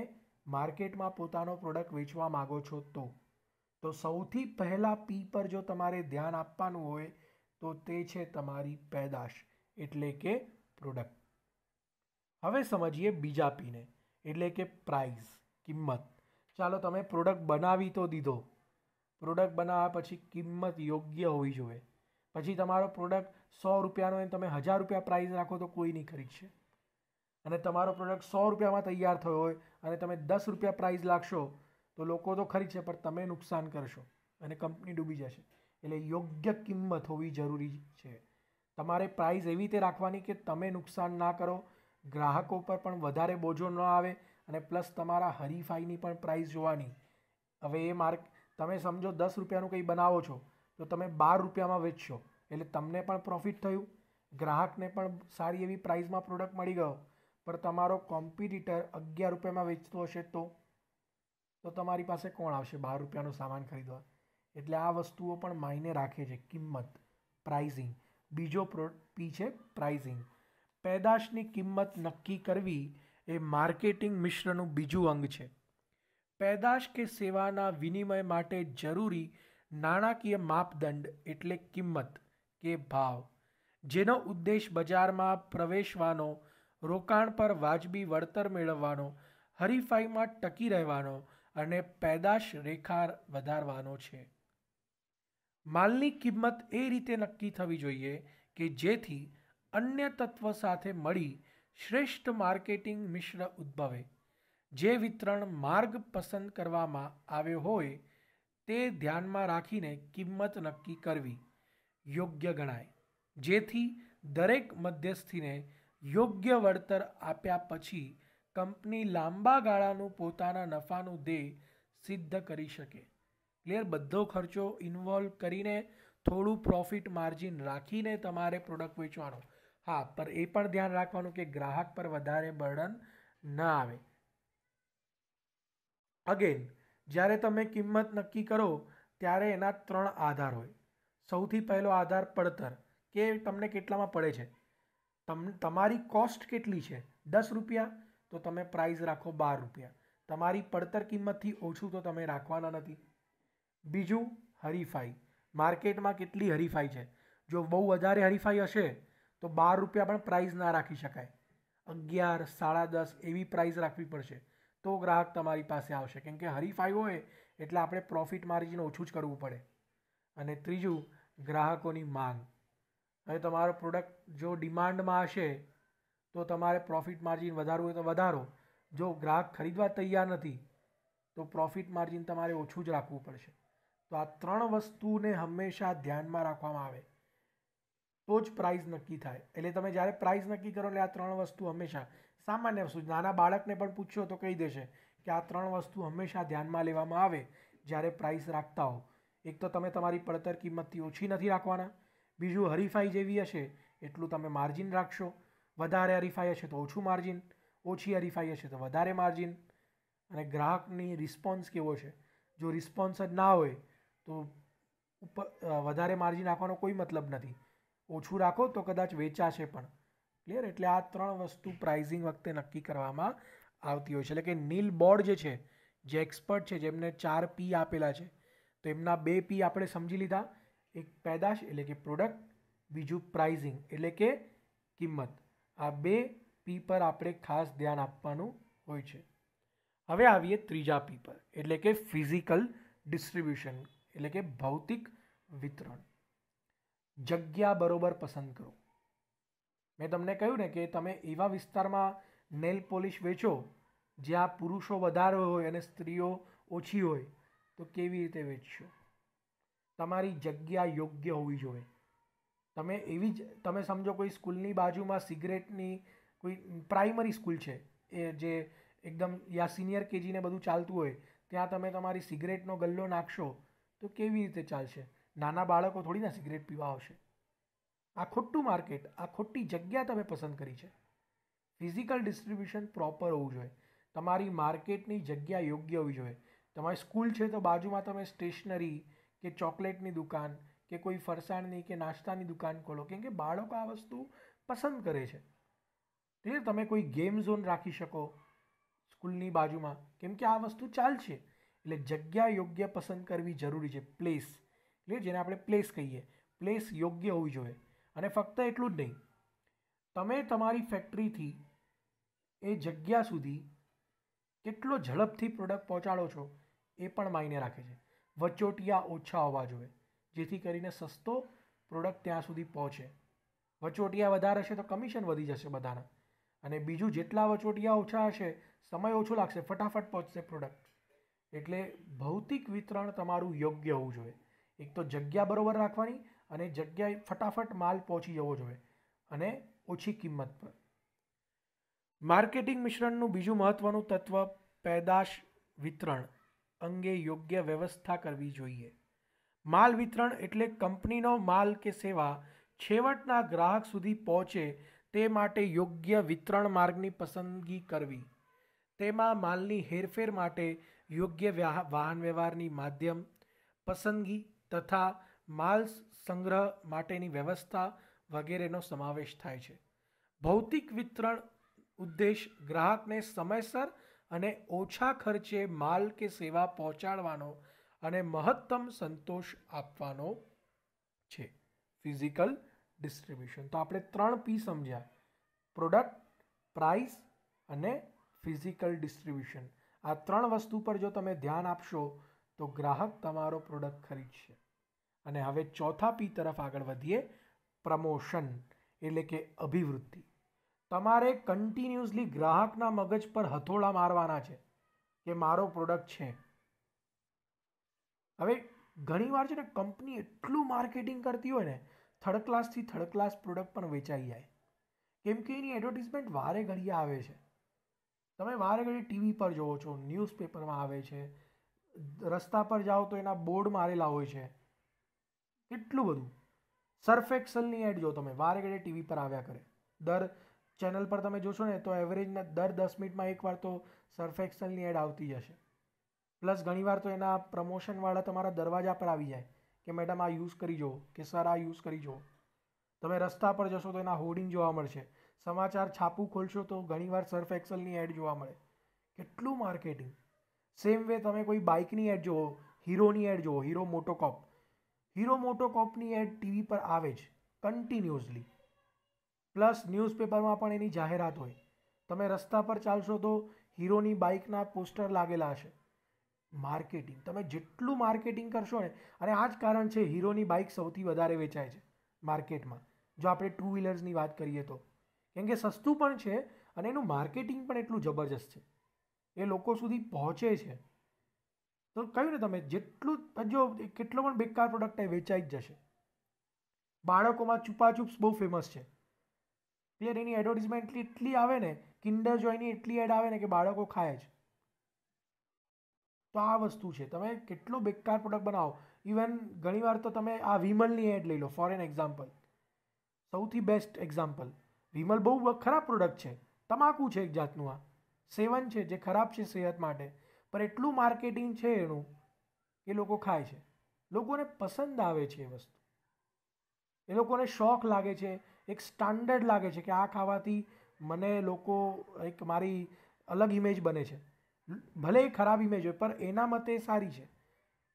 માર્કેટમાં પોતાનો પ્રોડક્ટ વેચવા માગો છો તો તો સૌથી પહેલાં પી પર જો તમારે ધ્યાન આપવાનું હોય તો તે છે તમારી પેદાશ એટલે કે પ્રોડક્ટ હવે સમજીએ બીજા પીને એટલે કે પ્રાઇઝ કિંમત ચાલો તમે પ્રોડક્ટ બનાવી તો દીધો પ્રોડક્ટ બનાવ્યા પછી કિંમત યોગ્ય હોવી જોઈએ પછી તમારો પ્રોડક્ટ સો રૂપિયાનો એને તમે હજાર રૂપિયા પ્રાઇઝ રાખો તો કોઈ નહીં ખરીદશે અને તમારો પ્રોડક્ટ સો રૂપિયામાં તૈયાર થયો હોય અને તમે દસ રૂપિયા પ્રાઇઝ લાગશો તો લોકો તો ખરીદશે પણ તમે નુકસાન કરશો અને કંપની ડૂબી જશે એટલે યોગ્ય કિંમત હોવી જરૂરી છે તમારે પ્રાઇઝ એવી રીતે રાખવાની કે તમે નુકસાન ના કરો ગ્રાહકો પર પણ વધારે બોજો ન આવે અને પ્લસ તમારા હરીફાઈની પણ પ્રાઇઝ જોવાની હવે એ માર્ક તમે સમજો દસ રૂપિયાનું કંઈ બનાવો છો તો તમે બાર રૂપિયામાં વેચશો એટલે તમને પણ પ્રોફિટ થયું ગ્રાહકને પણ સારી એવી પ્રાઇઝમાં પ્રોડક્ટ મળી ગયો પણ તમારો કોમ્પિટિટર અગિયાર રૂપિયામાં વેચતો હશે તો તો તમારી પાસે કોણ આવશે બાર રૂપિયાનો સામાન ખરીદવા એટલે આ વસ્તુઓ પણ માયને રાખે છે કિંમત પ્રાઇઝિંગ બીજો પ્રો પી છે પ્રાઇઝિંગ પેદાશની કિંમત નક્કી કરવી એ માર્કેટિંગ મિશ્રનું બીજું અંગ છે પેદાશ કે સેવાના વિનિમય માટે જરૂરી નાણાકીય માપદંડ એટલે કિંમત કે ભાવ જેનો ઉદ્દેશ બજારમાં પ્રવેશવાનો રોકાણ પર વાજબી વળતર મેળવવાનો હરીફાઈમાં ટકી રહેવાનો અને પેદાશ રેખા વધારવાનો છે માલની કિંમત એ રીતે નક્કી થવી જોઈએ કે જેથી અન્ય તત્વ સાથે મળી શ્રેષ્ઠ માર્કેટિંગ મિશ્ર ઉદ્ભવે જે વિતરણ માર્ગ પસંદ કરવામાં આવ્યો હોય તે ધ્યાનમાં રાખીને કિંમત નક્કી કરવી યોગ્ય ગણાય જેથી દરેક મધ્યસ્થીને યોગ્ય વળતર આપ્યા પછી કંપની લાંબા ગાળાનું પોતાના નફાનું ધ્યેય સિદ્ધ કરી શકે ક્લિયર બધો ખર્ચો ઇન્વોલ્વ કરીને થોડું પ્રોફિટ માર્જિન રાખીને તમારે પ્રોડક્ટ વેચવાનો હા પર એ પણ ધ્યાન રાખવાનું કે ગ્રાહક પર વધારે બર્ડન ના આવે અગેન જ્યારે તમે કિંમત નક્કી કરો ત્યારે એના ત્રણ આધાર હોય સૌથી પહેલો આધાર પડતર કે તમને કેટલામાં પડે છે તમ તમારી કોસ્ટ કેટલી છે દસ રૂપિયા તો તમે પ્રાઇસ રાખો બાર રૂપિયા તમારી પડતર કિંમતથી ઓછું તો તમે રાખવાના નથી બીજું હરીફાઈ માર્કેટમાં કેટલી હરીફાઈ છે જો બહુ વધારે હરીફાઈ હશે તો બાર રૂપિયા પણ પ્રાઇઝ ના રાખી શકાય અગિયાર સાડા દસ એવી પ્રાઇઝ રાખવી પડશે તો ગ્રાહક તમારી પાસે આવશે કેમ કે હરીફાઈ હોય એટલે આપણે પ્રોફિટ માર્જિન ઓછું જ કરવું પડે અને ત્રીજું ગ્રાહકોની માંગ હવે તમારો પ્રોડક્ટ જો ડિમાન્ડમાં હશે તો તમારે પ્રોફિટ માર્જિન વધારવું હોય તો વધારો જો ગ્રાહક ખરીદવા તૈયાર નથી તો પ્રોફિટ માર્જિન તમારે ઓછું જ રાખવું પડશે તો આ ત્રણ વસ્તુને હંમેશા ધ્યાનમાં રાખવામાં આવે તો જ પ્રાઇઝ નક્કી થાય એટલે તમે જ્યારે પ્રાઇઝ નક્કી કરો એટલે આ ત્રણ વસ્તુ હંમેશા સામાન્ય વસ્તુ નાના બાળકને પણ પૂછો તો કહી દેશે કે આ ત્રણ વસ્તુ હંમેશા ધ્યાનમાં લેવામાં આવે જ્યારે પ્રાઇસ રાખતા હો એક તો તમે તમારી પડતર કિંમતથી ઓછી નથી રાખવાના બીજું હરીફાઈ જેવી હશે એટલું તમે માર્જિન રાખશો વધારે હરીફાઈ હશે તો ઓછું માર્જિન ઓછી હરીફાઈ હશે તો વધારે માર્જિન અને ગ્રાહકની રિસ્પોન્સ કેવો છે જો રિસ્પોન્સ જ ના હોય તો ઉપર વધારે માર્જિન રાખવાનો કોઈ મતલબ નથી ઓછું રાખો તો કદાચ વેચાશે પણ ક્લિયર એટલે આ ત્રણ વસ્તુ પ્રાઇઝિંગ વખતે નક્કી કરવામાં આવતી હોય છે એટલે કે નીલ બોર્ડ જે છે જે એક્સપર્ટ છે જેમને ચાર પી આપેલા છે તો એમના બે પી આપણે સમજી લીધા એક પેદાશ એટલે કે પ્રોડક્ટ બીજું પ્રાઇઝિંગ એટલે કે કિંમત આ બે પી પર આપણે ખાસ ધ્યાન આપવાનું હોય છે હવે આવીએ ત્રીજા પી પર એટલે કે ફિઝિકલ ડિસ્ટ્રીબ્યુશન એટલે કે ભૌતિક વિતરણ જગ્યા બરોબર પસંદ કરો મેં તમને કહ્યું ને કે તમે એવા વિસ્તારમાં નેલ પોલિશ વેચો જ્યાં પુરુષો વધારે હોય અને સ્ત્રીઓ ઓછી હોય તો કેવી રીતે વેચશો તમારી જગ્યા યોગ્ય હોવી જોઈએ તમે એવી જ તમે સમજો કોઈ સ્કૂલની બાજુમાં સિગરેટની કોઈ પ્રાઇમરી સ્કૂલ છે એ જે એકદમ યા સિનિયર કેજીને બધું ચાલતું હોય ત્યાં તમે તમારી સિગરેટનો ગલ્લો નાખશો તો કેવી રીતે ચાલશે નાના બાળકો થોડીના સિગરેટ પીવા આવશે આ ખોટું માર્કેટ આ ખોટી જગ્યા તમે પસંદ કરી છે ફિઝિકલ ડિસ્ટ્રીબ્યુશન પ્રોપર હોવું જોઈએ તમારી માર્કેટની જગ્યા યોગ્ય હોવી જોઈએ તમારી સ્કૂલ છે તો બાજુમાં તમે સ્ટેશનરી કે ચોકલેટની દુકાન કે કોઈ ફરસાણની કે નાસ્તાની દુકાન ખોલો કેમ કે બાળકો આ વસ્તુ પસંદ કરે છે તે તમે કોઈ ગેમ ઝોન રાખી શકો સ્કૂલની બાજુમાં કેમ કે આ વસ્તુ ચાલશે એટલે જગ્યા યોગ્ય પસંદ કરવી જરૂરી છે પ્લેસ એટલે જેને આપણે પ્લેસ કહીએ પ્લેસ યોગ્ય હોવી જોઈએ અને ફક્ત એટલું જ નહીં તમે તમારી ફેક્ટરીથી એ જગ્યા સુધી કેટલો ઝડપથી પ્રોડક્ટ પહોંચાડો છો એ પણ માયને રાખે છે વચોટિયા ઓછા હોવા જોઈએ જેથી કરીને સસ્તો પ્રોડક્ટ ત્યાં સુધી પહોંચે વચોટિયા વધારે હશે તો કમિશન વધી જશે બધાના અને બીજું જેટલા વચોટિયા ઓછા હશે સમય ઓછો લાગશે ફટાફટ પહોંચશે પ્રોડક્ટ એટલે ભૌતિક વિતરણ તમારું યોગ્ય હોવું જોઈએ એક તો જગ્યા બરોબર રાખવાની અને જગ્યાએ ફટાફટ માલ પહોંચી જવો જોઈએ અને ઓછી કિંમત પર માર્કેટિંગ મિશ્રણનું બીજું મહત્વનું તત્વ પેદાશ વિતરણ અંગે યોગ્ય વ્યવસ્થા કરવી જોઈએ માલ વિતરણ એટલે કંપનીનો માલ કે સેવા છેવટના ગ્રાહક સુધી પહોંચે તે માટે યોગ્ય વિતરણ માર્ગની પસંદગી કરવી તેમાં માલની હેરફેર માટે યોગ્ય વાહન વ્યવહારની માધ્યમ પસંદગી તથા માલ સંગ્રહ માટેની વ્યવસ્થા વગેરેનો સમાવેશ થાય છે ભૌતિક વિતરણ ઉદ્દેશ ગ્રાહકને સમયસર અને ઓછા ખર્ચે માલ કે સેવા પહોંચાડવાનો અને મહત્તમ સંતોષ આપવાનો છે ફિઝિકલ ડિસ્ટ્રીબ્યુશન તો આપણે ત્રણ પી સમજ્યા પ્રોડક્ટ પ્રાઇસ અને ફિઝિકલ ડિસ્ટ્રીબ્યુશન આ ત્રણ વસ્તુ પર જો તમે ધ્યાન આપશો તો ગ્રાહક તમારો પ્રોડક્ટ ખરીદશે અને હવે ચોથા પી તરફ આગળ વધીએ પ્રમોશન એટલે કે અભિવૃદ્ધિ તમારે કન્ટિન્યુઅસલી ગ્રાહકના મગજ પર હથોડા મારવાના છે કે મારો પ્રોડક્ટ છે હવે ઘણીવાર છે ને કંપની એટલું માર્કેટિંગ કરતી હોય ને થર્ડ ક્લાસથી થર્ડ ક્લાસ પ્રોડક્ટ પણ વેચાઈ જાય કેમ કે એની એડવર્ટિઝમેન્ટ વારે ઘડીએ આવે છે તમે વારે ઘડી ટીવી પર જોવો છો ન્યૂઝપેપરમાં આવે છે રસ્તા પર જાઓ તો એના બોર્ડ મારેલા હોય છે કેટલું બધું સર્ફ એક્સલની એડ જો તમે વારે ઘડી ટીવી પર આવ્યા કરે દર ચેનલ પર તમે જોશો ને તો એવરેજના દર દસ મિનિટમાં એકવાર તો સર્ફ એક્સલની એડ આવતી જશે પ્લસ ઘણીવાર તો એના પ્રમોશનવાળા તમારા દરવાજા પર આવી જાય કે મેડમ આ યુઝ કરી જુઓ કે સર આ યુઝ કરી જુઓ તમે રસ્તા પર જશો તો એના હોર્ડિંગ જોવા મળશે સમાચાર છાપું ખોલશો તો ઘણીવાર સર્ફ એક્સલની એડ જોવા મળે કેટલું માર્કેટિંગ સેમ વે તમે કોઈ બાઇકની એડ જુઓ હીરોની એડ જુઓ હીરો મોટોકોપ હીરો મોટોકોપની એડ ટીવી પર આવે જ કન્ટિન્યુઅસલી પ્લસ ન્યૂઝપેપરમાં પણ એની જાહેરાત હોય તમે રસ્તા પર ચાલશો તો હીરોની બાઇકના પોસ્ટર લાગેલા હશે માર્કેટિંગ તમે જેટલું માર્કેટિંગ કરશો ને અને આ જ કારણ છે હીરોની બાઇક સૌથી વધારે વેચાય છે માર્કેટમાં જો આપણે ટુ વ્હીલર્સની વાત કરીએ તો કેમ કે સસ્તું પણ છે અને એનું માર્કેટિંગ પણ એટલું જબરજસ્ત છે એ લોકો સુધી પહોંચે છે તો કહ્યું ને તમે જેટલું જો કેટલો પણ બેકાર પ્રોડક્ટ એ વેચાઈ જ જશે બાળકોમાં ચૂપાચૂપ્સ બહુ ફેમસ છે ક્લિયર એની એડવર્ટિઝમેન્ટ એટલી એટલી આવે ને કિન્ડર જોઈની એટલી એડ આવે ને કે બાળકો ખાય જ તો આ વસ્તુ છે તમે કેટલો બેકાર પ્રોડક્ટ બનાવો ઇવન ઘણીવાર તો તમે આ વિમલની એડ લઈ લો ફોર એન એક્ઝામ્પલ સૌથી બેસ્ટ એક્ઝામ્પલ વિમલ બહુ ખરાબ પ્રોડક્ટ છે તમાકુ છે એક જાતનું આ સેવન છે જે ખરાબ છે સેહત માટે પણ એટલું માર્કેટિંગ છે એનું એ લોકો ખાય છે લોકોને પસંદ આવે છે એ વસ્તુ એ લોકોને શોખ લાગે છે એક સ્ટાન્ડર્ડ લાગે છે કે આ ખાવાથી મને લોકો એક મારી અલગ ઇમેજ બને છે ભલે એ ખરાબ ઇમેજ હોય પણ એના મતે સારી છે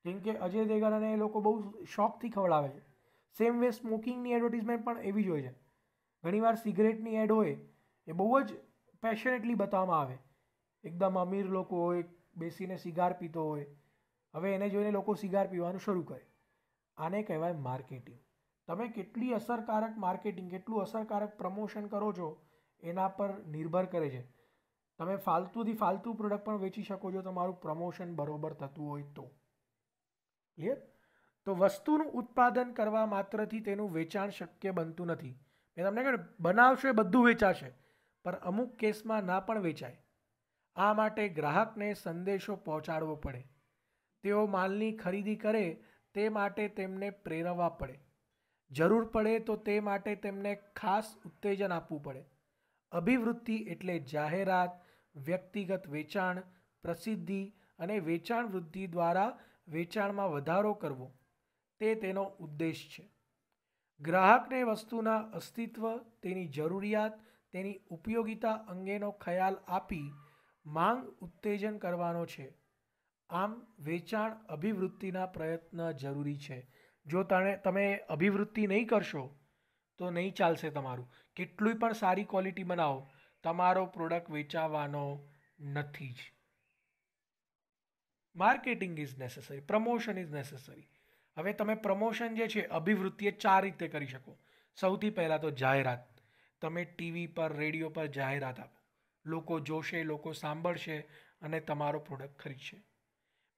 કેમ કે અજય અને એ લોકો બહુ શોખથી ખવડાવે છે સેમ વે સ્મોકિંગની એડવર્ટિઝમેન્ટ પણ એવી જ હોય છે ઘણીવાર સિગરેટની એડ હોય એ બહુ જ પેશનેટલી બતાવવામાં આવે એકદમ અમીર લોકો હોય બેસીને સિગાર પીતો હોય હવે એને જોઈને લોકો સિગાર પીવાનું શરૂ કરે આને કહેવાય માર્કેટિંગ તમે કેટલી અસરકારક માર્કેટિંગ કેટલું અસરકારક પ્રમોશન કરો છો એના પર નિર્ભર કરે છે તમે ફાલતુથી ફાલતુ પ્રોડક્ટ પણ વેચી શકો છો તમારું પ્રમોશન બરાબર થતું હોય તો ક્લિયર તો વસ્તુનું ઉત્પાદન કરવા માત્રથી તેનું વેચાણ શક્ય બનતું નથી મેં તમને કહ્યું એ બધું વેચાશે પણ અમુક કેસમાં ના પણ વેચાય આ માટે ગ્રાહકને સંદેશો પહોંચાડવો પડે તેઓ માલની ખરીદી કરે તે માટે તેમને પ્રેરવવા પડે જરૂર પડે તો તે માટે તેમને ખાસ ઉત્તેજન આપવું પડે અભિવૃદ્ધિ એટલે જાહેરાત વ્યક્તિગત વેચાણ પ્રસિદ્ધિ અને વેચાણ વૃદ્ધિ દ્વારા વેચાણમાં વધારો કરવો તે તેનો ઉદ્દેશ છે ગ્રાહકને વસ્તુના અસ્તિત્વ તેની જરૂરિયાત તેની ઉપયોગિતા અંગેનો ખ્યાલ આપી માંગ ઉત્તેજન કરવાનો છે આમ વેચાણ અભિવૃત્તિના પ્રયત્ન જરૂરી છે જો તણે તમે અભિવૃત્તિ નહીં કરશો તો નહીં ચાલશે તમારું કેટલું પણ સારી ક્વોલિટી બનાવો તમારો પ્રોડક્ટ વેચાવાનો નથી જ marketing is necessary promotion is necessary હવે તમે પ્રમોશન જે છે અભિવૃદ્ધિ એ ચાર રીતે કરી શકો સૌથી પહેલાં તો જાહેરાત તમે ટીવી પર રેડિયો પર જાહેરાત આપો લોકો જોશે લોકો સાંભળશે અને તમારો પ્રોડક્ટ ખરીદશે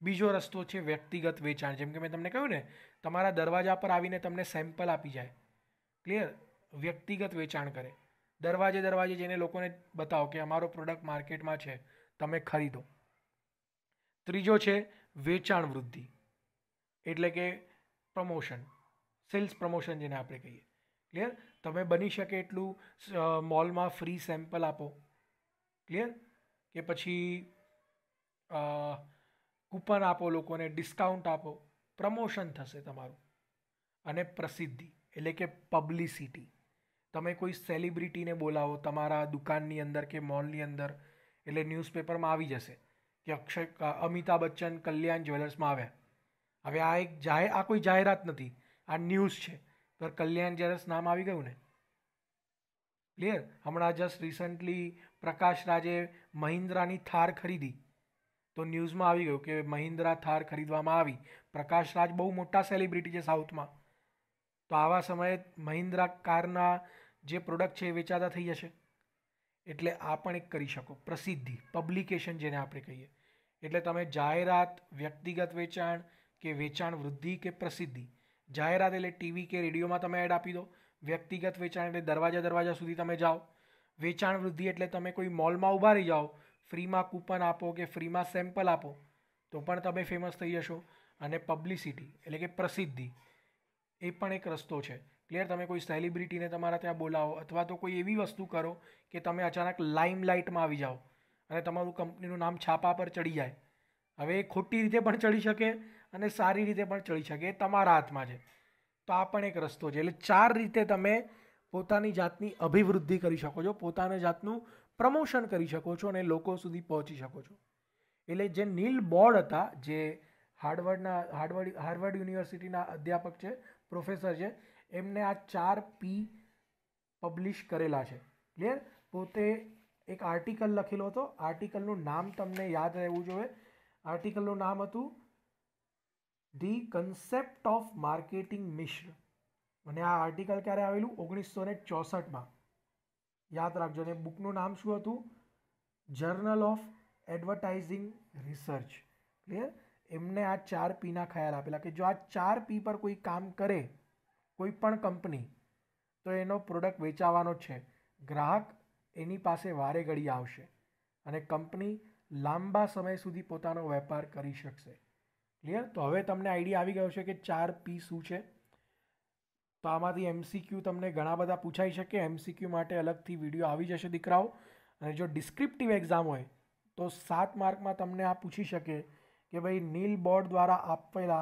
બીજો રસ્તો છે વ્યક્તિગત વેચાણ જેમ કે મેં તમને કહ્યું ને તમારા દરવાજા પર આવીને તમને સેમ્પલ આપી જાય ક્લિયર વ્યક્તિગત વેચાણ કરે દરવાજે દરવાજે જઈને લોકોને બતાવો કે અમારો પ્રોડક્ટ માર્કેટમાં છે તમે ખરીદો ત્રીજો છે વેચાણ વૃદ્ધિ એટલે કે પ્રમોશન સેલ્સ પ્રમોશન જેને આપણે કહીએ ક્લિયર તમે બની શકે એટલું મોલમાં ફ્રી સેમ્પલ આપો ક્લિયર કે પછી કૂપન આપો લોકોને ડિસ્કાઉન્ટ આપો પ્રમોશન થશે તમારું અને પ્રસિદ્ધિ એટલે કે પબ્લિસિટી તમે કોઈ સેલિબ્રિટીને બોલાવો તમારા દુકાનની અંદર કે મોલની અંદર એટલે ન્યૂઝપેપરમાં આવી જશે કે અક્ષય અમિતાભ બચ્ચન કલ્યાણ જ્વેલર્સમાં આવ્યા હવે આ એક જાહેર આ કોઈ જાહેરાત નથી આ ન્યૂઝ છે પર કલ્યાણ જરસ નામ આવી ગયું ને ક્લિયર હમણાં જસ્ટ રિસન્ટલી પ્રકાશ રાજે મહિન્દ્રાની થાર ખરીદી તો ન્યૂઝમાં આવી ગયું કે મહિન્દ્રા થાર ખરીદવામાં આવી પ્રકાશ રાજ બહુ મોટા સેલિબ્રિટી છે સાઉથમાં તો આવા સમયે મહિન્દ્રા કારના જે પ્રોડક્ટ છે એ વેચાતા થઈ જશે એટલે આ પણ એક કરી શકો પ્રસિદ્ધિ પબ્લિકેશન જેને આપણે કહીએ એટલે તમે જાહેરાત વ્યક્તિગત વેચાણ કે વેચાણ વૃદ્ધિ કે પ્રસિદ્ધિ જાહેરાત એટલે ટીવી કે રેડિયોમાં તમે એડ આપી દો વ્યક્તિગત વેચાણ એટલે દરવાજા દરવાજા સુધી તમે જાઓ વેચાણ વૃદ્ધિ એટલે તમે કોઈ મોલમાં ઊભા રહી જાઓ ફ્રીમાં કૂપન આપો કે ફ્રીમાં સેમ્પલ આપો તો પણ તમે ફેમસ થઈ જશો અને પબ્લિસિટી એટલે કે પ્રસિદ્ધિ એ પણ એક રસ્તો છે ક્લિયર તમે કોઈ સેલિબ્રિટીને તમારા ત્યાં બોલાવો અથવા તો કોઈ એવી વસ્તુ કરો કે તમે અચાનક લાઇમ લાઇટમાં આવી જાઓ અને તમારું કંપનીનું નામ છાપા પર ચડી જાય હવે એ ખોટી રીતે પણ ચડી શકે અને સારી રીતે પણ ચડી શકે એ તમારા હાથમાં છે તો આ પણ એક રસ્તો છે એટલે ચાર રીતે તમે પોતાની જાતની અભિવૃદ્ધિ કરી શકો છો પોતાના જાતનું પ્રમોશન કરી શકો છો અને લોકો સુધી પહોંચી શકો છો એટલે જે નીલ બોર્ડ હતા જે હાર્ડવર્ડના હાર્ડવર્ડ હાર્વર્ડ યુનિવર્સિટીના અધ્યાપક છે પ્રોફેસર છે એમને આ ચાર પી પબ્લિશ કરેલા છે ક્લિયર પોતે એક આર્ટિકલ લખેલો હતો આર્ટિકલનું નામ તમને યાદ રહેવું જોઈએ આર્ટિકલનું નામ હતું ધી કન્સેપ્ટ ઓફ માર્કેટિંગ મિશ્ર અને આ આર્ટિકલ ક્યારે આવેલું ઓગણીસો ને ચોસઠમાં યાદ રાખજો અને બુકનું નામ શું હતું journal of advertising research clear એમને આ ચાર પીના ખ્યાલ આપેલા કે જો આ ચાર પી પર કોઈ કામ કરે કોઈ પણ કંપની તો એનો પ્રોડક્ટ વેચાવાનો છે ગ્રાહક એની પાસે વારે ઘડી આવશે અને કંપની લાંબા સમય સુધી પોતાનો વેપાર કરી શકશે ક્લિયર તો હવે તમને આઈડિયા આવી ગયો છે કે ચાર પી શું છે તો આમાંથી એમસીક્યુ તમને ઘણા બધા પૂછાઈ શકે એમસીક્યુ માટે અલગથી વિડીયો આવી જશે દીકરાઓ અને જો ડિસ્ક્રિપ્ટિવ એક્ઝામ હોય તો સાત માર્કમાં તમને આ પૂછી શકે કે ભાઈ નીલ બોર્ડ દ્વારા આપેલા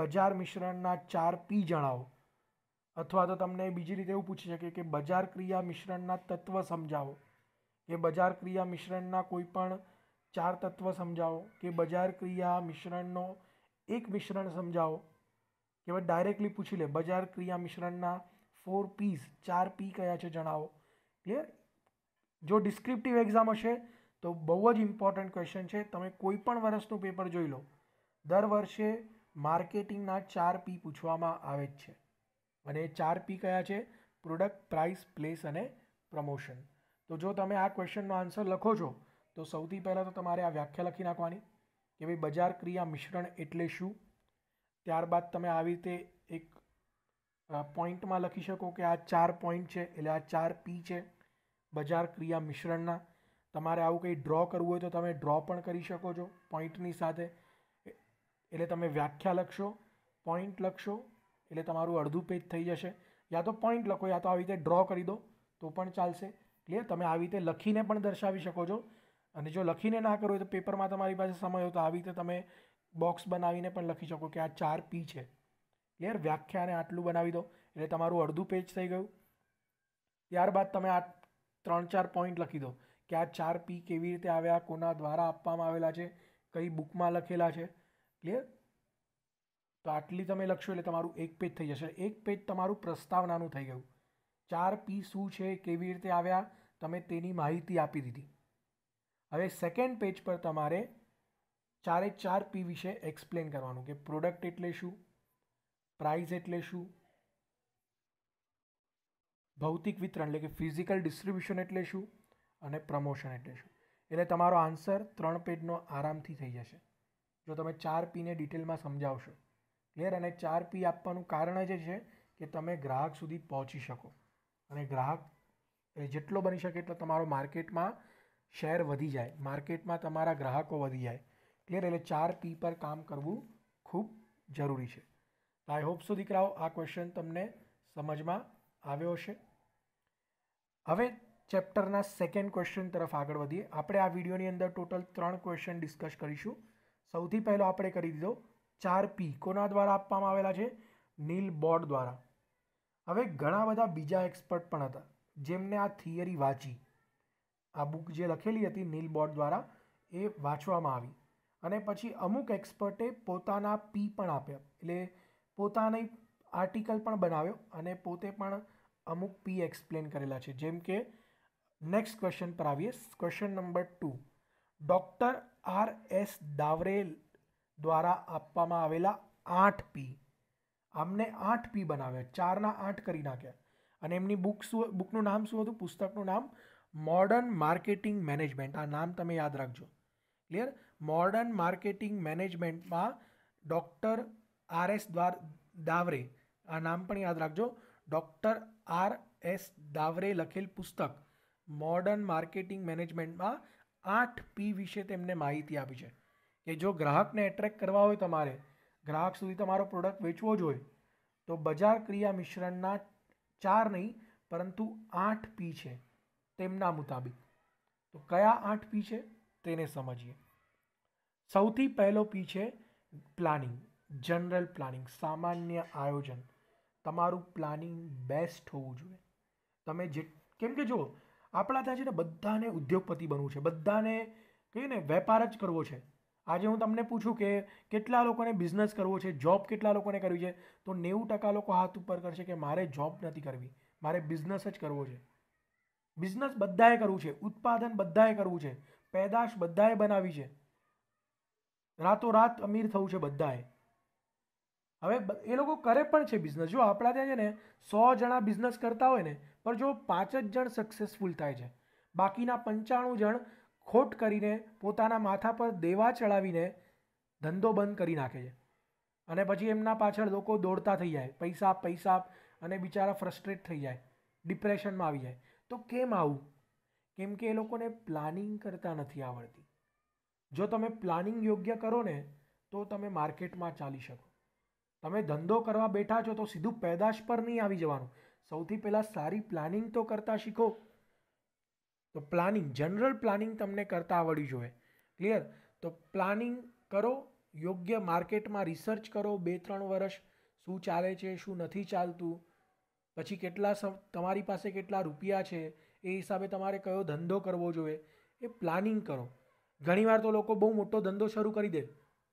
બજાર મિશ્રણના ચાર પી જણાવો અથવા તો તમને બીજી રીતે એવું પૂછી શકે કે બજાર ક્રિયા મિશ્રણના તત્વ સમજાવો કે બજાર ક્રિયા મિશ્રણના કોઈ પણ ચાર તત્વ સમજાવો કે બજાર ક્રિયા મિશ્રણનો એક મિશ્રણ સમજાવો કે હવે ડાયરેક્ટલી પૂછી લે બજાર ક્રિયા મિશ્રણના ફોર પીસ ચાર પી કયા છે જણાવો ક્લિયર જો ડિસ્ક્રિપ્ટિવ એક્ઝામ હશે તો બહુ જ ઇમ્પોર્ટન્ટ ક્વેશ્ચન છે તમે કોઈ પણ વર્ષનું પેપર જોઈ લો દર વર્ષે માર્કેટિંગના ચાર પી પૂછવામાં આવે જ છે અને ચાર પી કયા છે પ્રોડક્ટ પ્રાઇસ પ્લેસ અને પ્રમોશન તો જો તમે આ ક્વેશ્ચનનો આન્સર લખો છો તો સૌથી પહેલાં તો તમારે આ વ્યાખ્યા લખી નાખવાની કે ભાઈ બજાર ક્રિયા મિશ્રણ એટલે શું ત્યારબાદ તમે આવી રીતે એક પોઈન્ટમાં લખી શકો કે આ ચાર પોઈન્ટ છે એટલે આ ચાર પી છે બજાર ક્રિયા મિશ્રણના તમારે આવું કંઈ ડ્રો કરવું હોય તો તમે ડ્રો પણ કરી શકો છો પોઈન્ટની સાથે એટલે તમે વ્યાખ્યા લખશો પોઈન્ટ લખશો એટલે તમારું અડધું પેજ થઈ જશે યા તો પોઈન્ટ લખો યા તો આવી રીતે ડ્રો કરી દો તો પણ ચાલશે ક્લિયર તમે આવી રીતે લખીને પણ દર્શાવી શકો છો અને જો લખીને ના કરો તો પેપરમાં તમારી પાસે સમય હોય તો આવી રીતે તમે બોક્સ બનાવીને પણ લખી શકો કે આ ચાર પી છે ક્લિયર વ્યાખ્યાને આટલું બનાવી દો એટલે તમારું અડધું પેજ થઈ ગયું ત્યારબાદ તમે આ ત્રણ ચાર પોઈન્ટ લખી દો કે આ ચાર પી કેવી રીતે આવ્યા કોના દ્વારા આપવામાં આવેલા છે કઈ બુકમાં લખેલા છે ક્લિયર તો આટલી તમે લખશો એટલે તમારું એક પેજ થઈ જશે એક પેજ તમારું પ્રસ્તાવનાનું થઈ ગયું ચાર પી શું છે કેવી રીતે આવ્યા તમે તેની માહિતી આપી દીધી હવે સેકન્ડ પેજ પર તમારે ચારે ચાર પી વિશે એક્સપ્લેન કરવાનું કે પ્રોડક્ટ એટલે શું પ્રાઇઝ એટલે શું ભૌતિક વિતરણ એટલે કે ફિઝિકલ ડિસ્ટ્રીબ્યુશન એટલે શું અને પ્રમોશન એટલે શું એટલે તમારો આન્સર ત્રણ પેજનો આરામથી થઈ જશે જો તમે ચાર પીને ડિટેલમાં સમજાવશો ક્લિયર અને ચાર પી આપવાનું કારણ જ છે કે તમે ગ્રાહક સુધી પહોંચી શકો અને ગ્રાહક જેટલો બની શકે એટલો તમારો માર્કેટમાં શેર વધી જાય માર્કેટમાં તમારા ગ્રાહકો વધી જાય ક્લિયર એટલે ચાર પી પર કામ કરવું ખૂબ જરૂરી છે આઈ હોપ સો દીકરાઓ આ ક્વેશ્ચન તમને સમજમાં આવ્યો હશે હવે ચેપ્ટરના સેકન્ડ ક્વેશ્ચન તરફ આગળ વધીએ આપણે આ વિડીયોની અંદર ટોટલ ત્રણ ક્વેશ્ચન ડિસ્કસ કરીશું સૌથી પહેલો આપણે કરી દીધો ચાર પી કોના દ્વારા આપવામાં આવેલા છે નીલ બોર્ડ દ્વારા હવે ઘણા બધા બીજા એક્સપર્ટ પણ હતા જેમને આ થિયરી વાંચી આ બુક જે લખેલી હતી નીલ બોર્ડ દ્વારા એ વાંચવામાં આવી અને પછી અમુક એક્સપર્ટે પોતાના પી પણ આપ્યા એટલે પોતાની આર્ટિકલ પણ બનાવ્યો અને પોતે પણ અમુક પી એક્સપ્લેન કરેલા છે જેમ કે નેક્સ્ટ ક્વેશ્ચન પર આવીએ question number two doctor R S દાવરેલ દ્વારા આપવામાં આવેલા આઠ પી આમને આઠ પી બનાવ્યા ચારના આઠ કરી નાખ્યા અને એમની બુક શું બુકનું નામ શું હતું પુસ્તકનું નામ મોર્ડન માર્કેટિંગ મેનેજમેન્ટ આ નામ તમે યાદ રાખજો ક્લિયર મોર્ડન માર્કેટિંગ મેનેજમેન્ટમાં ડૉક્ટર આર એસ દ્વાર દાવરે આ નામ પણ યાદ રાખજો ડૉક્ટર આર એસ દાવરે લખેલ પુસ્તક મોર્ડન માર્કેટિંગ મેનેજમેન્ટમાં આઠ પી વિશે તેમને માહિતી આપી છે કે જો ગ્રાહકને એટ્રેક કરવા હોય તમારે ગ્રાહક સુધી તમારો પ્રોડક્ટ વેચવો જ હોય તો બજાર ક્રિયા મિશ્રણના ચાર નહીં પરંતુ આઠ પી છે તેમના મુતાબિક તો કયા આઠ પી છે તેને સમજીએ સૌથી પહેલો પી છે પ્લાનિંગ જનરલ પ્લાનિંગ સામાન્ય આયોજન તમારું પ્લાનિંગ બેસ્ટ હોવું જોઈએ તમે જે કેમ કે જુઓ આપણા ત્યાં છે ને બધાને ઉદ્યોગપતિ બનવું છે બધાને કહીએ ને વેપાર જ કરવો છે આજે હું તમને પૂછું કે કેટલા લોકોને બિઝનેસ કરવો છે જોબ કેટલા લોકોને કરવી છે તો નેવું ટકા લોકો હાથ ઉપર કરશે કે મારે જોબ નથી કરવી મારે બિઝનેસ જ કરવો છે બિઝનેસ બધાએ કરવું છે ઉત્પાદન બધાએ કરવું છે પેદાશ બધાએ બનાવી છે રાતોરાત અમીર થવું છે બધાએ હવે એ લોકો કરે પણ છે બિઝનેસ જો આપણા ત્યાં છે ને સો જણા બિઝનેસ કરતા હોય ને પણ જો પાંચ જ જણ સક્સેસફુલ થાય છે બાકીના પંચાણું જણ ખોટ કરીને પોતાના માથા પર દેવા ચડાવીને ધંધો બંધ કરી નાખે છે અને પછી એમના પાછળ લોકો દોડતા થઈ જાય પૈસા પૈસા અને બિચારા ફ્રસ્ટ્રેટ થઈ જાય ડિપ્રેશનમાં આવી જાય તો કેમ આવું કેમ કે એ લોકોને પ્લાનિંગ કરતા નથી આવડતી જો તમે પ્લાનિંગ યોગ્ય કરો ને તો તમે માર્કેટમાં ચાલી શકો તમે ધંધો કરવા બેઠા છો તો સીધું પેદાશ પર નહીં આવી જવાનું સૌથી પહેલાં સારી પ્લાનિંગ તો કરતા શીખો તો પ્લાનિંગ જનરલ પ્લાનિંગ તમને કરતા આવડવી જોઈએ ક્લિયર તો પ્લાનિંગ કરો યોગ્ય માર્કેટમાં રિસર્ચ કરો બે ત્રણ વર્ષ શું ચાલે છે શું નથી ચાલતું પછી કેટલા તમારી પાસે કેટલા રૂપિયા છે એ હિસાબે તમારે કયો ધંધો કરવો જોઈએ એ પ્લાનિંગ કરો ઘણીવાર તો લોકો બહુ મોટો ધંધો શરૂ કરી દે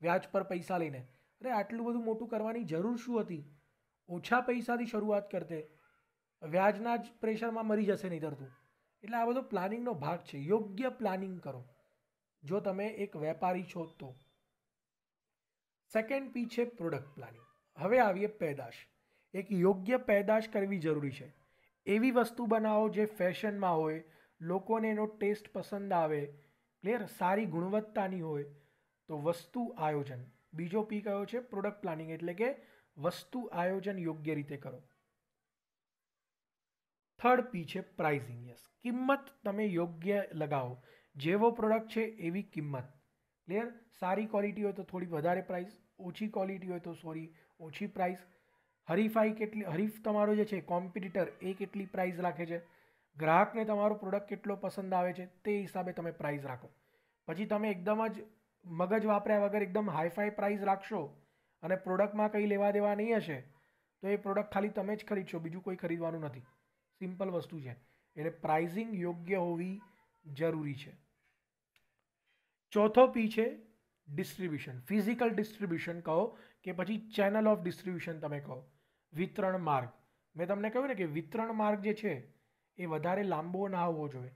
વ્યાજ પર પૈસા લઈને અરે આટલું બધું મોટું કરવાની જરૂર શું હતી ઓછા પૈસાથી શરૂઆત કરતે વ્યાજના જ પ્રેશરમાં મરી જશે નહીં ધરતું એટલે આ બધો પ્લાનિંગનો ભાગ છે યોગ્ય પ્લાનિંગ કરો જો તમે એક વેપારી છો તો સેકન્ડ પી છે પ્રોડક્ટ પ્લાનિંગ હવે આવીએ પેદાશ એક યોગ્ય પેદાશ કરવી જરૂરી છે એવી વસ્તુ બનાવો જે ફેશનમાં હોય લોકોને એનો ટેસ્ટ પસંદ આવે ક્લિયર સારી ગુણવત્તાની હોય તો વસ્તુ આયોજન બીજો પી કયો છે પ્રોડક્ટ પ્લાનિંગ એટલે કે વસ્તુ આયોજન યોગ્ય રીતે કરો થર્ડ પી છે પ્રાઇઝિંગ યસ કિંમત તમે યોગ્ય લગાવો જેવો પ્રોડક્ટ છે એવી કિંમત ક્લિયર સારી ક્વોલિટી હોય તો થોડી વધારે પ્રાઇસ ઓછી ક્વોલિટી હોય તો સોરી ઓછી પ્રાઇસ હરીફાઈ કેટલી હરીફ તમારો જે છે કોમ્પિટિટર એ કેટલી પ્રાઇઝ રાખે છે ગ્રાહકને તમારો પ્રોડક્ટ કેટલો પસંદ આવે છે તે હિસાબે તમે પ્રાઇઝ રાખો પછી તમે એકદમ જ મગજ વાપર્યા વગર એકદમ હાઈફાઈ પ્રાઇઝ રાખશો અને પ્રોડક્ટમાં કંઈ લેવા દેવા નહીં હશે તો એ પ્રોડક્ટ ખાલી તમે જ ખરીદશો બીજું કોઈ ખરીદવાનું નથી સિમ્પલ વસ્તુ છે એટલે પ્રાઇઝિંગ યોગ્ય હોવી જરૂરી છે ચોથો પી છે ડિસ્ટ્રિબ્યુશન ફિઝિકલ ડિસ્ટ્રિબ્યુશન કહો કે પછી ચેનલ ઓફ ડિસ્ટ્રિબ્યુશન તમે કહો વિતરણ માર્ગ મેં તમને કહ્યું ને કે વિતરણ માર્ગ જે છે એ વધારે લાંબો ના હોવો જોઈએ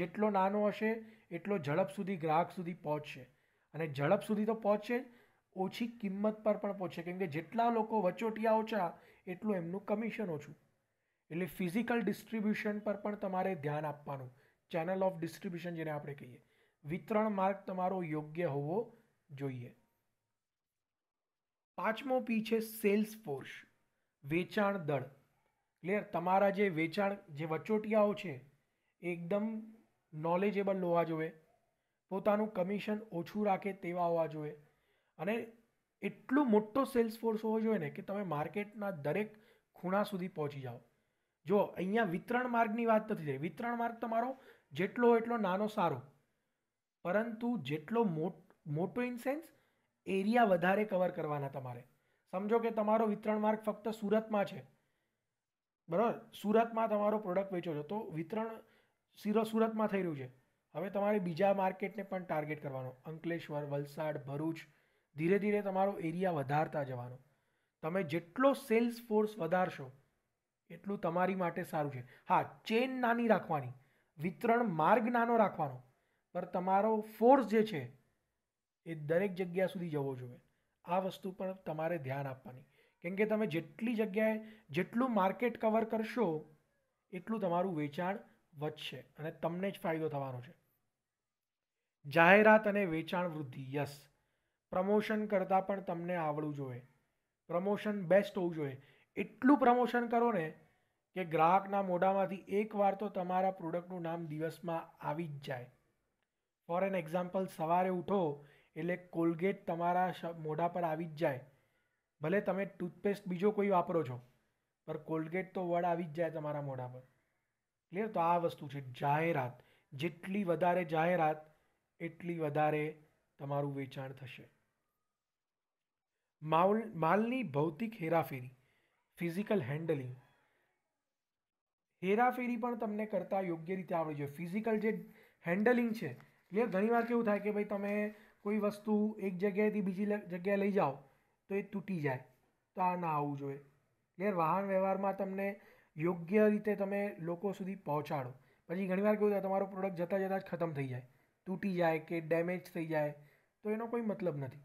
જેટલો નાનો હશે એટલો ઝડપ સુધી ગ્રાહક સુધી પહોંચશે અને ઝડપ સુધી તો પહોંચશે ઓછી કિંમત પર પણ પહોંચશે કેમ કે જેટલા લોકો વચોટિયા ઓછા એટલું એમનું કમિશન ઓછું એટલે ફિઝિકલ ડિસ્ટ્રિબ્યુશન પર પણ તમારે ધ્યાન આપવાનું ચેનલ ઓફ ડિસ્ટ્રિબ્યુશન જેને આપણે કહીએ વિતરણ માર્ગ તમારો યોગ્ય હોવો જોઈએ પાંચમો પી છે સેલ્સ ફોર્સ વેચાણ દળ ક્લિયર તમારા જે વેચાણ જે વચોટિયાઓ છે એકદમ નોલેજેબલ હોવા જોઈએ પોતાનું કમિશન ઓછું રાખે તેવા હોવા જોઈએ અને એટલું મોટો સેલ્સ ફોર્સ હોવો જોઈએ ને કે તમે માર્કેટના દરેક ખૂણા સુધી પહોંચી જાઓ જો અહીંયા વિતરણ માર્ગની વાત નથી થઈ વિતરણ માર્ગ તમારો જેટલો હોય એટલો નાનો સારો પરંતુ જેટલો મોટ મોટો ઇન સેન્સ એરિયા વધારે કવર કરવાના તમારે સમજો કે તમારો વિતરણ માર્ગ ફક્ત સુરતમાં છે બરાબર સુરતમાં તમારો પ્રોડક્ટ વેચો છો તો વિતરણ સીરો સુરતમાં થઈ રહ્યું છે હવે તમારે બીજા માર્કેટને પણ ટાર્ગેટ કરવાનો અંકલેશ્વર વલસાડ ભરૂચ ધીરે ધીરે તમારો એરિયા વધારતા જવાનો તમે જેટલો સેલ્સ ફોર્સ વધારશો એટલું તમારી માટે સારું છે હા ચેન નાની રાખવાની વિતરણ માર્ગ નાનો રાખવાનો પણ તમારો ફોર્સ જે છે એ દરેક જગ્યા સુધી જવો જોઈએ આ વસ્તુ પર તમારે ધ્યાન આપવાની કેમ કે તમે જેટલી જગ્યાએ જેટલું માર્કેટ કવર કરશો એટલું તમારું વેચાણ વધશે અને તમને જ ફાયદો થવાનો છે જાહેરાત અને વેચાણ વૃદ્ધિ યસ પ્રમોશન કરતાં પણ તમને આવડવું જોઈએ પ્રમોશન બેસ્ટ હોવું જોઈએ એટલું પ્રમોશન કરો ને કે ગ્રાહકના મોઢામાંથી એકવાર તો તમારા પ્રોડક્ટનું નામ દિવસમાં આવી જ જાય ફોર એન એક્ઝામ્પલ સવારે ઉઠો એટલે કોલગેટ તમારા મોઢા પર આવી જ જાય ભલે તમે ટૂથપેસ્ટ બીજો કોઈ વાપરો છો પર કોલગેટ તો વડ આવી જ જાય તમારા મોઢા પર ક્લિયર તો આ વસ્તુ છે જાહેરાત જેટલી વધારે જાહેરાત એટલી વધારે તમારું વેચાણ થશે માલ માલની ભૌતિક હેરાફેરી ફિઝિકલ હેન્ડલિંગ હેરાફેરી પણ તમને કરતાં યોગ્ય રીતે આવડી જોઈએ ફિઝિકલ જે હેન્ડલિંગ છે ક્લિયર ઘણીવાર કેવું થાય કે ભાઈ તમે કોઈ વસ્તુ એક જગ્યાએથી બીજી જગ્યાએ લઈ જાઓ તો એ તૂટી જાય તો આ ના આવવું જોઈએ ક્લિયર વાહન વ્યવહારમાં તમને યોગ્ય રીતે તમે લોકો સુધી પહોંચાડો પછી ઘણીવાર કહ્યું થાય તમારો પ્રોડક્ટ જતાં જતાં જ ખતમ થઈ જાય તૂટી જાય કે ડેમેજ થઈ જાય તો એનો કોઈ મતલબ નથી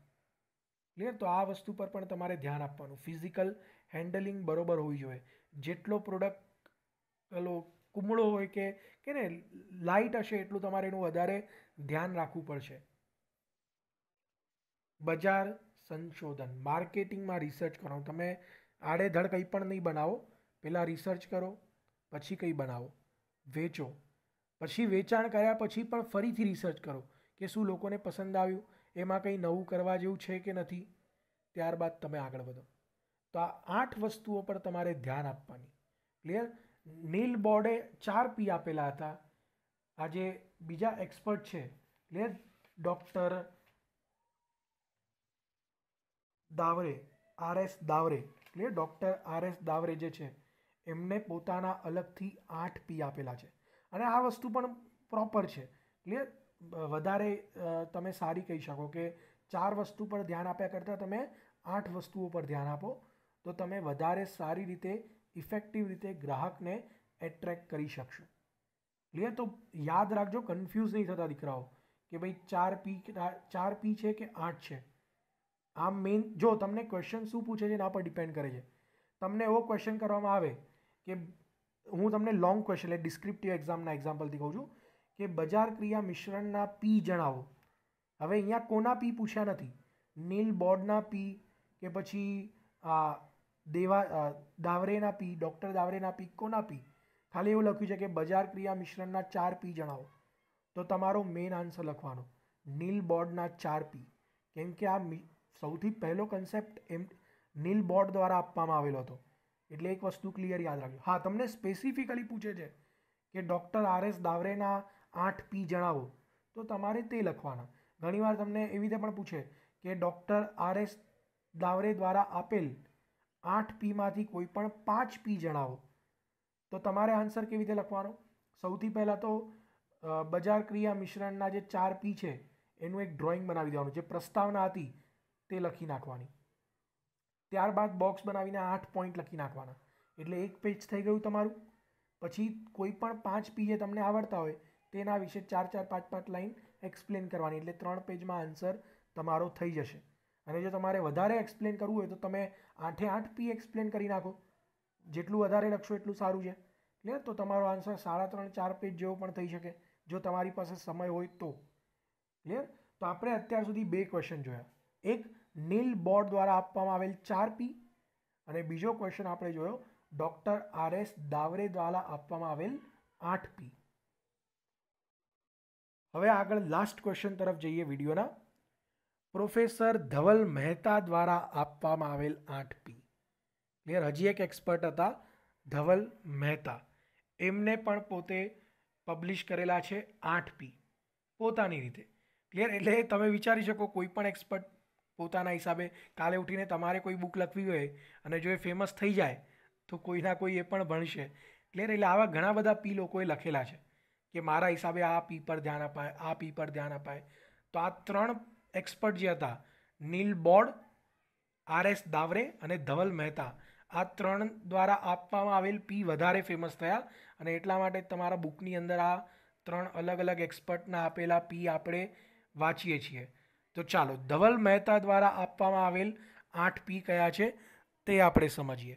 ક્લિયર તો આ વસ્તુ પર પણ તમારે ધ્યાન આપવાનું ફિઝિકલ હેન્ડલિંગ બરોબર હોવી જોઈએ જેટલો પ્રોડક્ટ પેલો કુમળો હોય કે કે ને લાઇટ હશે એટલું તમારે એનું વધારે ધ્યાન રાખવું પડશે બજાર સંશોધન માર્કેટિંગમાં રિસર્ચ કરો તમે આડેધડ કંઈ પણ નહીં બનાવો પહેલાં રિસર્ચ કરો પછી કંઈ બનાવો વેચો પછી વેચાણ કર્યા પછી પણ ફરીથી રિસર્ચ કરો કે શું લોકોને પસંદ આવ્યું એમાં કંઈ નવું કરવા જેવું છે કે નથી ત્યારબાદ તમે આગળ વધો તો આ આઠ વસ્તુઓ પર તમારે ધ્યાન આપવાની ક્લિયર નીલ બોર્ડે ચાર પી આપેલા હતા આજે બીજા એક્સપર્ટ છે ક્લિયર ડૉક્ટર દાવરે આર એસ દાવરે એટલે ડૉક્ટર આર એસ દાવરે જે છે એમને પોતાના અલગથી આઠ પી આપેલા છે અને આ વસ્તુ પણ પ્રોપર છે એટલે વધારે તમે સારી કહી શકો કે ચાર વસ્તુ પર ધ્યાન આપ્યા કરતાં તમે આઠ વસ્તુઓ પર ધ્યાન આપો તો તમે વધારે સારી રીતે ઇફેક્ટિવ રીતે ગ્રાહકને એટ્રેક્ટ કરી શકશો ક્લિયર તો યાદ રાખજો કન્ફ્યુઝ નહીં થતા દીકરાઓ કે ભાઈ ચાર પી ચાર પી છે કે આઠ છે આમ મેઇન જો તમને ક્વેશ્ચન શું પૂછે છે એના પર ડિપેન્ડ કરે છે તમને એવો ક્વેશ્ચન કરવામાં આવે કે હું તમને લોંગ ક્વેશ્ચન એટલે ડિસ્ક્રિપ્ટિવ એક્ઝામના એક્ઝામ્પલથી કહું છું કે બજાર ક્રિયા મિશ્રણના પી જણાવો હવે અહીંયા કોના પી પૂછ્યા નથી નીલ બોર્ડના પી કે પછી દેવા દાવરેના પી ડૉક્ટર દાવરેના પી કોના પી ખાલી એવું લખ્યું છે કે બજાર ક્રિયા મિશ્રણના ચાર પી જણાવો તો તમારો મેઇન આન્સર લખવાનો નીલ બોર્ડના ચાર પી કેમ કે આ સૌથી પહેલો કન્સેપ્ટ એમ નીલ બોર્ડ દ્વારા આપવામાં આવેલો હતો એટલે એક વસ્તુ ક્લિયર યાદ રાખજો હા તમને સ્પેસિફિકલી પૂછે છે કે ડૉક્ટર આર એસ દાવરેના આઠ પી જણાવો તો તમારે તે લખવાના ઘણીવાર તમને એવી રીતે પણ પૂછે કે ડૉક્ટર આર એસ દાવરે દ્વારા આપેલ આઠ પીમાંથી કોઈ પણ પાંચ પી જણાવો તો તમારે આન્સર કેવી રીતે લખવાનો સૌથી પહેલાં તો બજાર ક્રિયા મિશ્રણના જે ચાર પી છે એનું એક ડ્રોઈંગ બનાવી દેવાનું જે પ્રસ્તાવના હતી તે લખી નાખવાની ત્યારબાદ બોક્સ બનાવીને આઠ પોઈન્ટ લખી નાખવાના એટલે એક પેજ થઈ ગયું તમારું પછી કોઈ પણ પાંચ પીએ તમને આવડતા હોય તેના વિશે ચાર ચાર પાંચ પાંચ લાઈન એક્સપ્લેન કરવાની એટલે ત્રણ પેજમાં આન્સર તમારો થઈ જશે અને જો તમારે વધારે એક્સપ્લેન કરવું હોય તો તમે આઠે આઠ પી એક્સપ્લેન કરી નાખો જેટલું વધારે લખશો એટલું સારું છે ક્લિયર તો તમારો આન્સર સાડા ત્રણ ચાર પેજ જેવો પણ થઈ શકે જો તમારી પાસે સમય હોય તો ક્લિયર તો આપણે અત્યાર સુધી બે ક્વેશ્ચન જોયા એક નીલ બોર્ડ દ્વારા આપવામાં આવેલ ચાર પી અને બીજો ક્વેશ્ચન આપણે જોયો ડૉક્ટર આર એસ દાવરે દ્વારા આપવામાં આવેલ આઠ પી હવે આગળ લાસ્ટ ક્વેશ્ચન તરફ જઈએ વિડીયોના પ્રોફેસર ધવલ મહેતા દ્વારા આપવામાં આવેલ આઠ પી ક્લિયર હજી એક એક્સપર્ટ હતા ધવલ મહેતા એમને પણ પોતે પબ્લિશ કરેલા છે આઠ પી પોતાની રીતે ક્લિયર એટલે તમે વિચારી શકો કોઈ પણ એક્સપર્ટ પોતાના હિસાબે કાલે ઉઠીને તમારે કોઈ બુક લખવી હોય અને જો એ ફેમસ થઈ જાય તો કોઈના કોઈ એ પણ ભણશે ક્લિયર એટલે આવા ઘણા બધા પી લોકોએ લખેલા છે કે મારા હિસાબે આ પી પર ધ્યાન અપાય આ પી પર ધ્યાન અપાય તો આ ત્રણ એક્સપર્ટ જે હતા નીલ બોર્ડ આર એસ દાવરે અને ધવલ મહેતા આ ત્રણ દ્વારા આપવામાં આવેલ પી વધારે ફેમસ થયા અને એટલા માટે તમારા બુકની અંદર આ ત્રણ અલગ અલગ એક્સપર્ટના આપેલા પી આપણે વાંચીએ છીએ તો ચાલો ધવલ મહેતા દ્વારા આપવામાં આવેલ આઠ પી કયા છે તે આપણે સમજીએ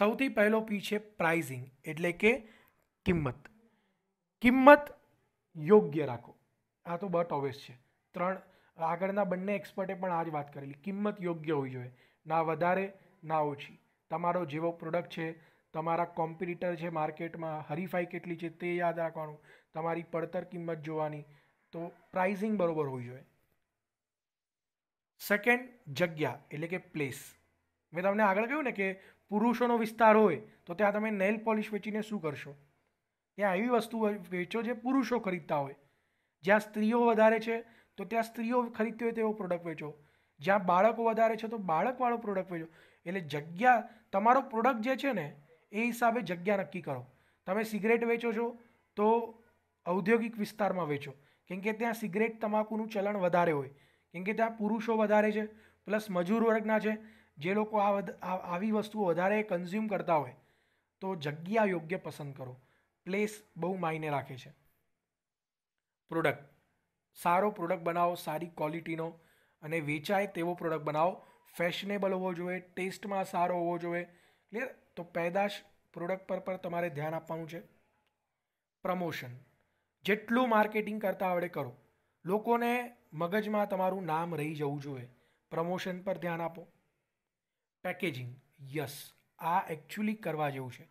સૌથી પહેલો પી છે પ્રાઇઝિંગ એટલે કે કિંમત કિંમત યોગ્ય રાખો આ તો બટ ઓવેસ છે ત્રણ આગળના બંને એક્સપર્ટે પણ આ જ વાત કરેલી કિંમત યોગ્ય હોવી જોઈએ ના વધારે ના ઓછી તમારો જેવો પ્રોડક્ટ છે તમારા કોમ્પિટિટર છે માર્કેટમાં હરીફાઈ કેટલી છે તે યાદ રાખવાનું તમારી પડતર કિંમત જોવાની તો પ્રાઇઝિંગ બરાબર હોવી જોઈએ સેકન્ડ જગ્યા એટલે કે પ્લેસ મેં તમને આગળ કહ્યું ને કે પુરુષોનો વિસ્તાર હોય તો ત્યાં તમે નેલ પોલિશ વેચીને શું કરશો ત્યાં એવી વસ્તુ વેચો જે પુરુષો ખરીદતા હોય જ્યાં સ્ત્રીઓ વધારે છે તો ત્યાં સ્ત્રીઓ ખરીદતી હોય તેવો પ્રોડક્ટ વેચો જ્યાં બાળકો વધારે છે તો બાળકવાળો પ્રોડક્ટ વેચો એટલે જગ્યા તમારો પ્રોડક્ટ જે છે ને એ હિસાબે જગ્યા નક્કી કરો તમે સિગરેટ વેચો છો તો ઔદ્યોગિક વિસ્તારમાં વેચો કેમ કે ત્યાં સિગરેટ તમાકુનું ચલણ વધારે હોય કેમ કે ત્યાં પુરુષો વધારે છે પ્લસ મજૂર વર્ગના છે જે લોકો આ આવી વસ્તુઓ વધારે કન્ઝ્યુમ કરતા હોય તો જગ્યા યોગ્ય પસંદ કરો પ્લેસ બહુ માયને રાખે છે પ્રોડક્ટ સારો પ્રોડક્ટ બનાવો સારી ક્વોલિટીનો અને વેચાય તેવો પ્રોડક્ટ બનાવો ફેશનેબલ હોવો જોઈએ ટેસ્ટમાં સારો હોવો જોઈએ ક્લિયર તો પેદાશ પ્રોડક્ટ પર પણ તમારે ધ્યાન આપવાનું છે પ્રમોશન જેટલું માર્કેટિંગ કરતાં આવડે કરો લોકોને મગજમાં તમારું નામ રહી જવું જોઈએ પ્રમોશન પર ધ્યાન આપો પેકેજિંગ યસ આ એકચ્યુઅલી કરવા જેવું છે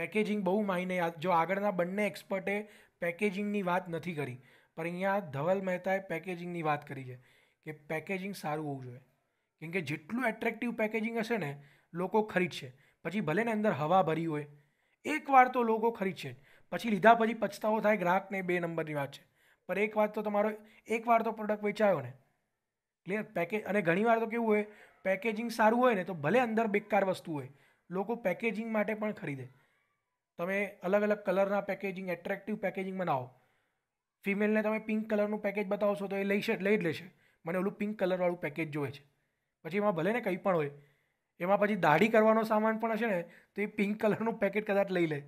પેકેજિંગ બહુ માયને જો આગળના બંને એક્સપર્ટે પેકેજિંગની વાત નથી કરી પણ અહીંયા ધવલ મહેતાએ પેકેજિંગની વાત કરી છે કે પેકેજિંગ સારું હોવું જોઈએ કેમ કે જેટલું એટ્રેક્ટિવ પેકેજિંગ હશે ને લોકો ખરીદશે પછી ભલેને અંદર હવા ભરી હોય એકવાર તો લોકો ખરીદશે પછી લીધા પછી પછતાવો થાય ગ્રાહકને બે નંબરની વાત છે પણ એક વાત તો તમારો એક વાર તો પ્રોડક્ટ વેચાયો ને ક્લિયર પેકેજ અને ઘણીવાર તો કેવું હોય પેકેજિંગ સારું હોય ને તો ભલે અંદર બેકાર વસ્તુ હોય લોકો પેકેજિંગ માટે પણ ખરીદે તમે અલગ અલગ કલરના પેકેજિંગ એટ્રેક્ટિવ પેકેજિંગ બનાવો ફિમેલને તમે પિંક કલરનું પેકેજ બતાવશો તો એ લઈ લઈ જ લેશે મને ઓલું પિંક કલરવાળું પેકેજ જોવે છે પછી એમાં ભલે ને કંઈ પણ હોય એમાં પછી દાઢી કરવાનો સામાન પણ હશે ને તો એ પિંક કલરનું પેકેટ કદાચ લઈ લે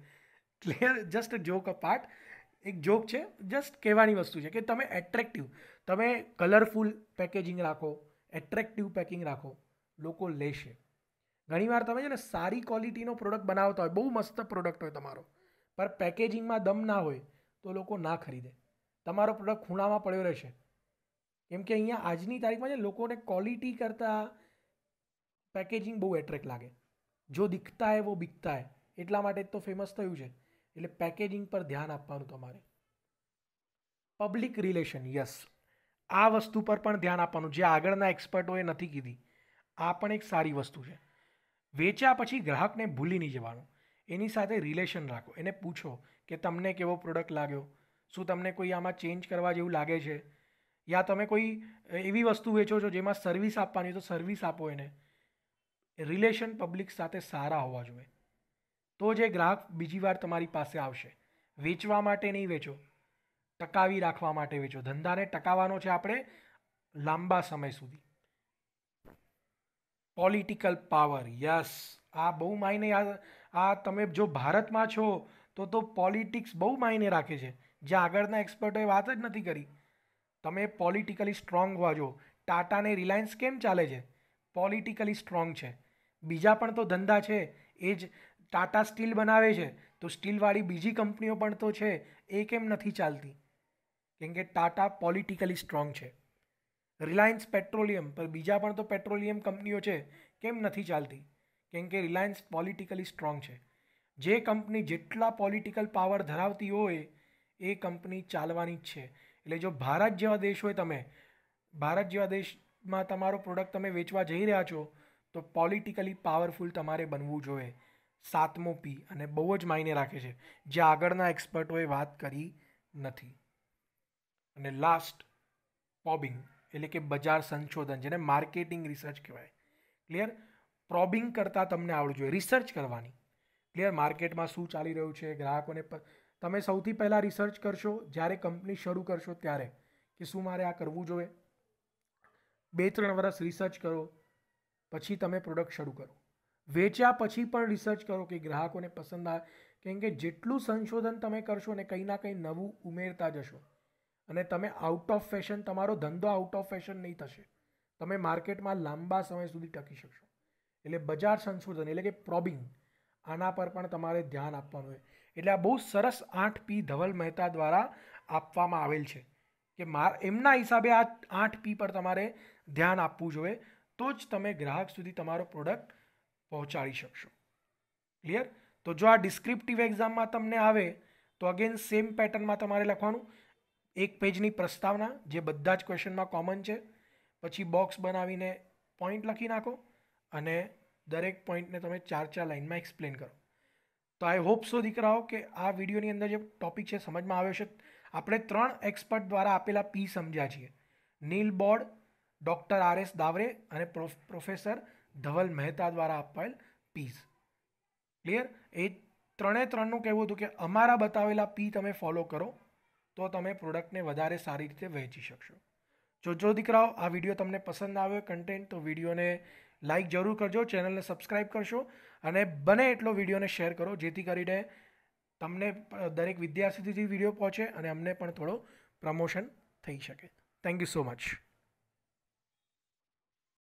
clear just joke apart એક જોક છે જસ્ટ કહેવાની વસ્તુ છે કે તમે એટ્રેક્ટિવ તમે કલરફુલ પેકેજિંગ રાખો એટ્રેક્ટિવ પેકિંગ રાખો લોકો લેશે ઘણીવાર તમે છે ને સારી ક્વોલિટીનો પ્રોડક્ટ બનાવતા હોય બહુ મસ્ત પ્રોડક્ટ હોય તમારો પણ પેકેજિંગમાં દમ ના હોય તો લોકો ના ખરીદે તમારો પ્રોડક્ટ ખૂણામાં પડ્યો રહેશે કેમ કે અહીંયા આજની તારીખમાં છે લોકોને ક્વોલિટી કરતાં પેકેજિંગ બહુ એટ્રેક્ટ લાગે જો દિખતા હે વો બિકતા હે એટલા માટે જ તો ફેમસ થયું છે એટલે પેકેજિંગ પર ધ્યાન આપવાનું તમારે પબ્લિક રિલેશન યસ આ વસ્તુ પર પણ ધ્યાન આપવાનું જે આગળના એક્સપર્ટોએ નથી કીધી આ પણ એક સારી વસ્તુ છે વેચ્યા પછી ગ્રાહકને ભૂલી નહીં જવાનું એની સાથે રિલેશન રાખો એને પૂછો કે તમને કેવો પ્રોડક્ટ લાગ્યો શું તમને કોઈ આમાં ચેન્જ કરવા જેવું લાગે છે યા તમે કોઈ એવી વસ્તુ વેચો છો જેમાં સર્વિસ આપવાની તો સર્વિસ આપો એને રિલેશન પબ્લિક સાથે સારા હોવા જોઈએ તો જે ગ્રાહક બીજી વાર તમારી પાસે આવશે વેચવા માટે નહીં વેચો ટકાવી રાખવા માટે વેચો ધંધાને ટકાવવાનો છે આપણે લાંબા સમય સુધી પોલિટિકલ પાવર યસ આ બહુ માયને આ તમે જો ભારતમાં છો તો તો પોલિટિક્સ બહુ માયને રાખે છે જે આગળના એક્સપર્ટોએ વાત જ નથી કરી તમે પોલિટિકલી સ્ટ્રોંગ હોવા જો ટાટાને રિલાયન્સ કેમ ચાલે છે પોલિટિકલી સ્ટ્રોંગ છે બીજા પણ તો ધંધા છે એ જ ટાટા સ્ટીલ બનાવે છે તો સ્ટીલવાળી બીજી કંપનીઓ પણ તો છે એ કેમ નથી ચાલતી કેમ કે ટાટા પોલિટિકલી સ્ટ્રોંગ છે રિલાયન્સ પેટ્રોલિયમ પર બીજા પણ તો પેટ્રોલિયમ કંપનીઓ છે કેમ નથી ચાલતી કેમ કે રિલાયન્સ પોલિટિકલી સ્ટ્રોંગ છે જે કંપની જેટલા પોલિટિકલ પાવર ધરાવતી હોય એ કંપની ચાલવાની જ છે એટલે જો ભારત જેવા દેશ હોય તમે ભારત જેવા દેશમાં તમારો પ્રોડક્ટ તમે વેચવા જઈ રહ્યા છો તો પોલિટિકલી પાવરફુલ તમારે બનવું જોઈએ સાતમો પી અને બહુ જ માયને રાખે છે જે આગળના એક્સપર્ટોએ વાત કરી નથી અને લાસ્ટ પોબિંગ એટલે કે બજાર સંશોધન જેને માર્કેટિંગ રિસર્ચ કહેવાય ક્લિયર પ્રોબિંગ કરતાં તમને આવડવું જોઈએ રિસર્ચ કરવાની ક્લિયર માર્કેટમાં શું ચાલી રહ્યું છે ગ્રાહકોને તમે સૌથી પહેલાં રિસર્ચ કરશો જ્યારે કંપની શરૂ કરશો ત્યારે કે શું મારે આ કરવું જોઈએ બે ત્રણ વર્ષ રિસર્ચ કરો પછી તમે પ્રોડક્ટ શરૂ કરો વેચ્યા પછી પણ રિસર્ચ કરો કે ગ્રાહકોને પસંદ આવે કેમ કે જેટલું સંશોધન તમે કરશો ને કંઈ ના કંઈ નવું ઉમેરતા જશો અને તમે આઉટ ઓફ ફેશન તમારો ધંધો આઉટ ઓફ ફેશન નહીં થશે તમે માર્કેટમાં લાંબા સમય સુધી ટકી શકશો એટલે બજાર સંશોધન એટલે કે પ્રોબિંગ આના પર પણ તમારે ધ્યાન આપવાનું હોય એટલે આ બહુ સરસ આઠ પી ધવલ મહેતા દ્વારા આપવામાં આવેલ છે કે મા એમના હિસાબે આ આઠ પી પર તમારે ધ્યાન આપવું જોઈએ તો જ તમે ગ્રાહક સુધી તમારો પ્રોડક્ટ પહોંચાડી શકશો ક્લિયર તો જો આ ડિસ્ક્રિપ્ટિવ એક્ઝામમાં તમને આવે તો અગેન સેમ પેટર્નમાં તમારે લખવાનું એક પેજની પ્રસ્તાવના જે બધા જ ક્વેશ્ચનમાં કોમન છે પછી બોક્સ બનાવીને પોઈન્ટ લખી નાખો અને દરેક પોઈન્ટને તમે ચાર ચાર લાઇનમાં એક્સપ્લેન કરો તો આઈ હોપ સો દીકરાઓ કે આ વિડીયોની અંદર જે ટોપિક છે સમજમાં આવ્યો છે આપણે ત્રણ એક્સપર્ટ દ્વારા આપેલા પી સમજ્યા છીએ Neil Borden doctor R S દાવરે અને પ્રોફેસર ધવલ મહેતા દ્વારા અપાયેલ પીસ ક્લિયર એ ત્રણે ત્રણનું કહેવું હતું કે અમારા બતાવેલા પી તમે ફોલો કરો તો તમે પ્રોડક્ટને વધારે સારી રીતે વહેંચી શકશો જો જો દીકરાઓ આ વિડીયો તમને પસંદ આવ્યો કન્ટેન્ટ તો વિડીયોને લાઇક જરૂર કરજો ચેનલને સબસ્ક્રાઇબ કરશો અને બને એટલો વિડીયોને શેર કરો જેથી કરીને તમને દરેક વિદ્યાર્થી સુધી વિડીયો પહોંચે અને અમને પણ થોડો પ્રમોશન થઈ શકે થેન્ક યુ સો મચ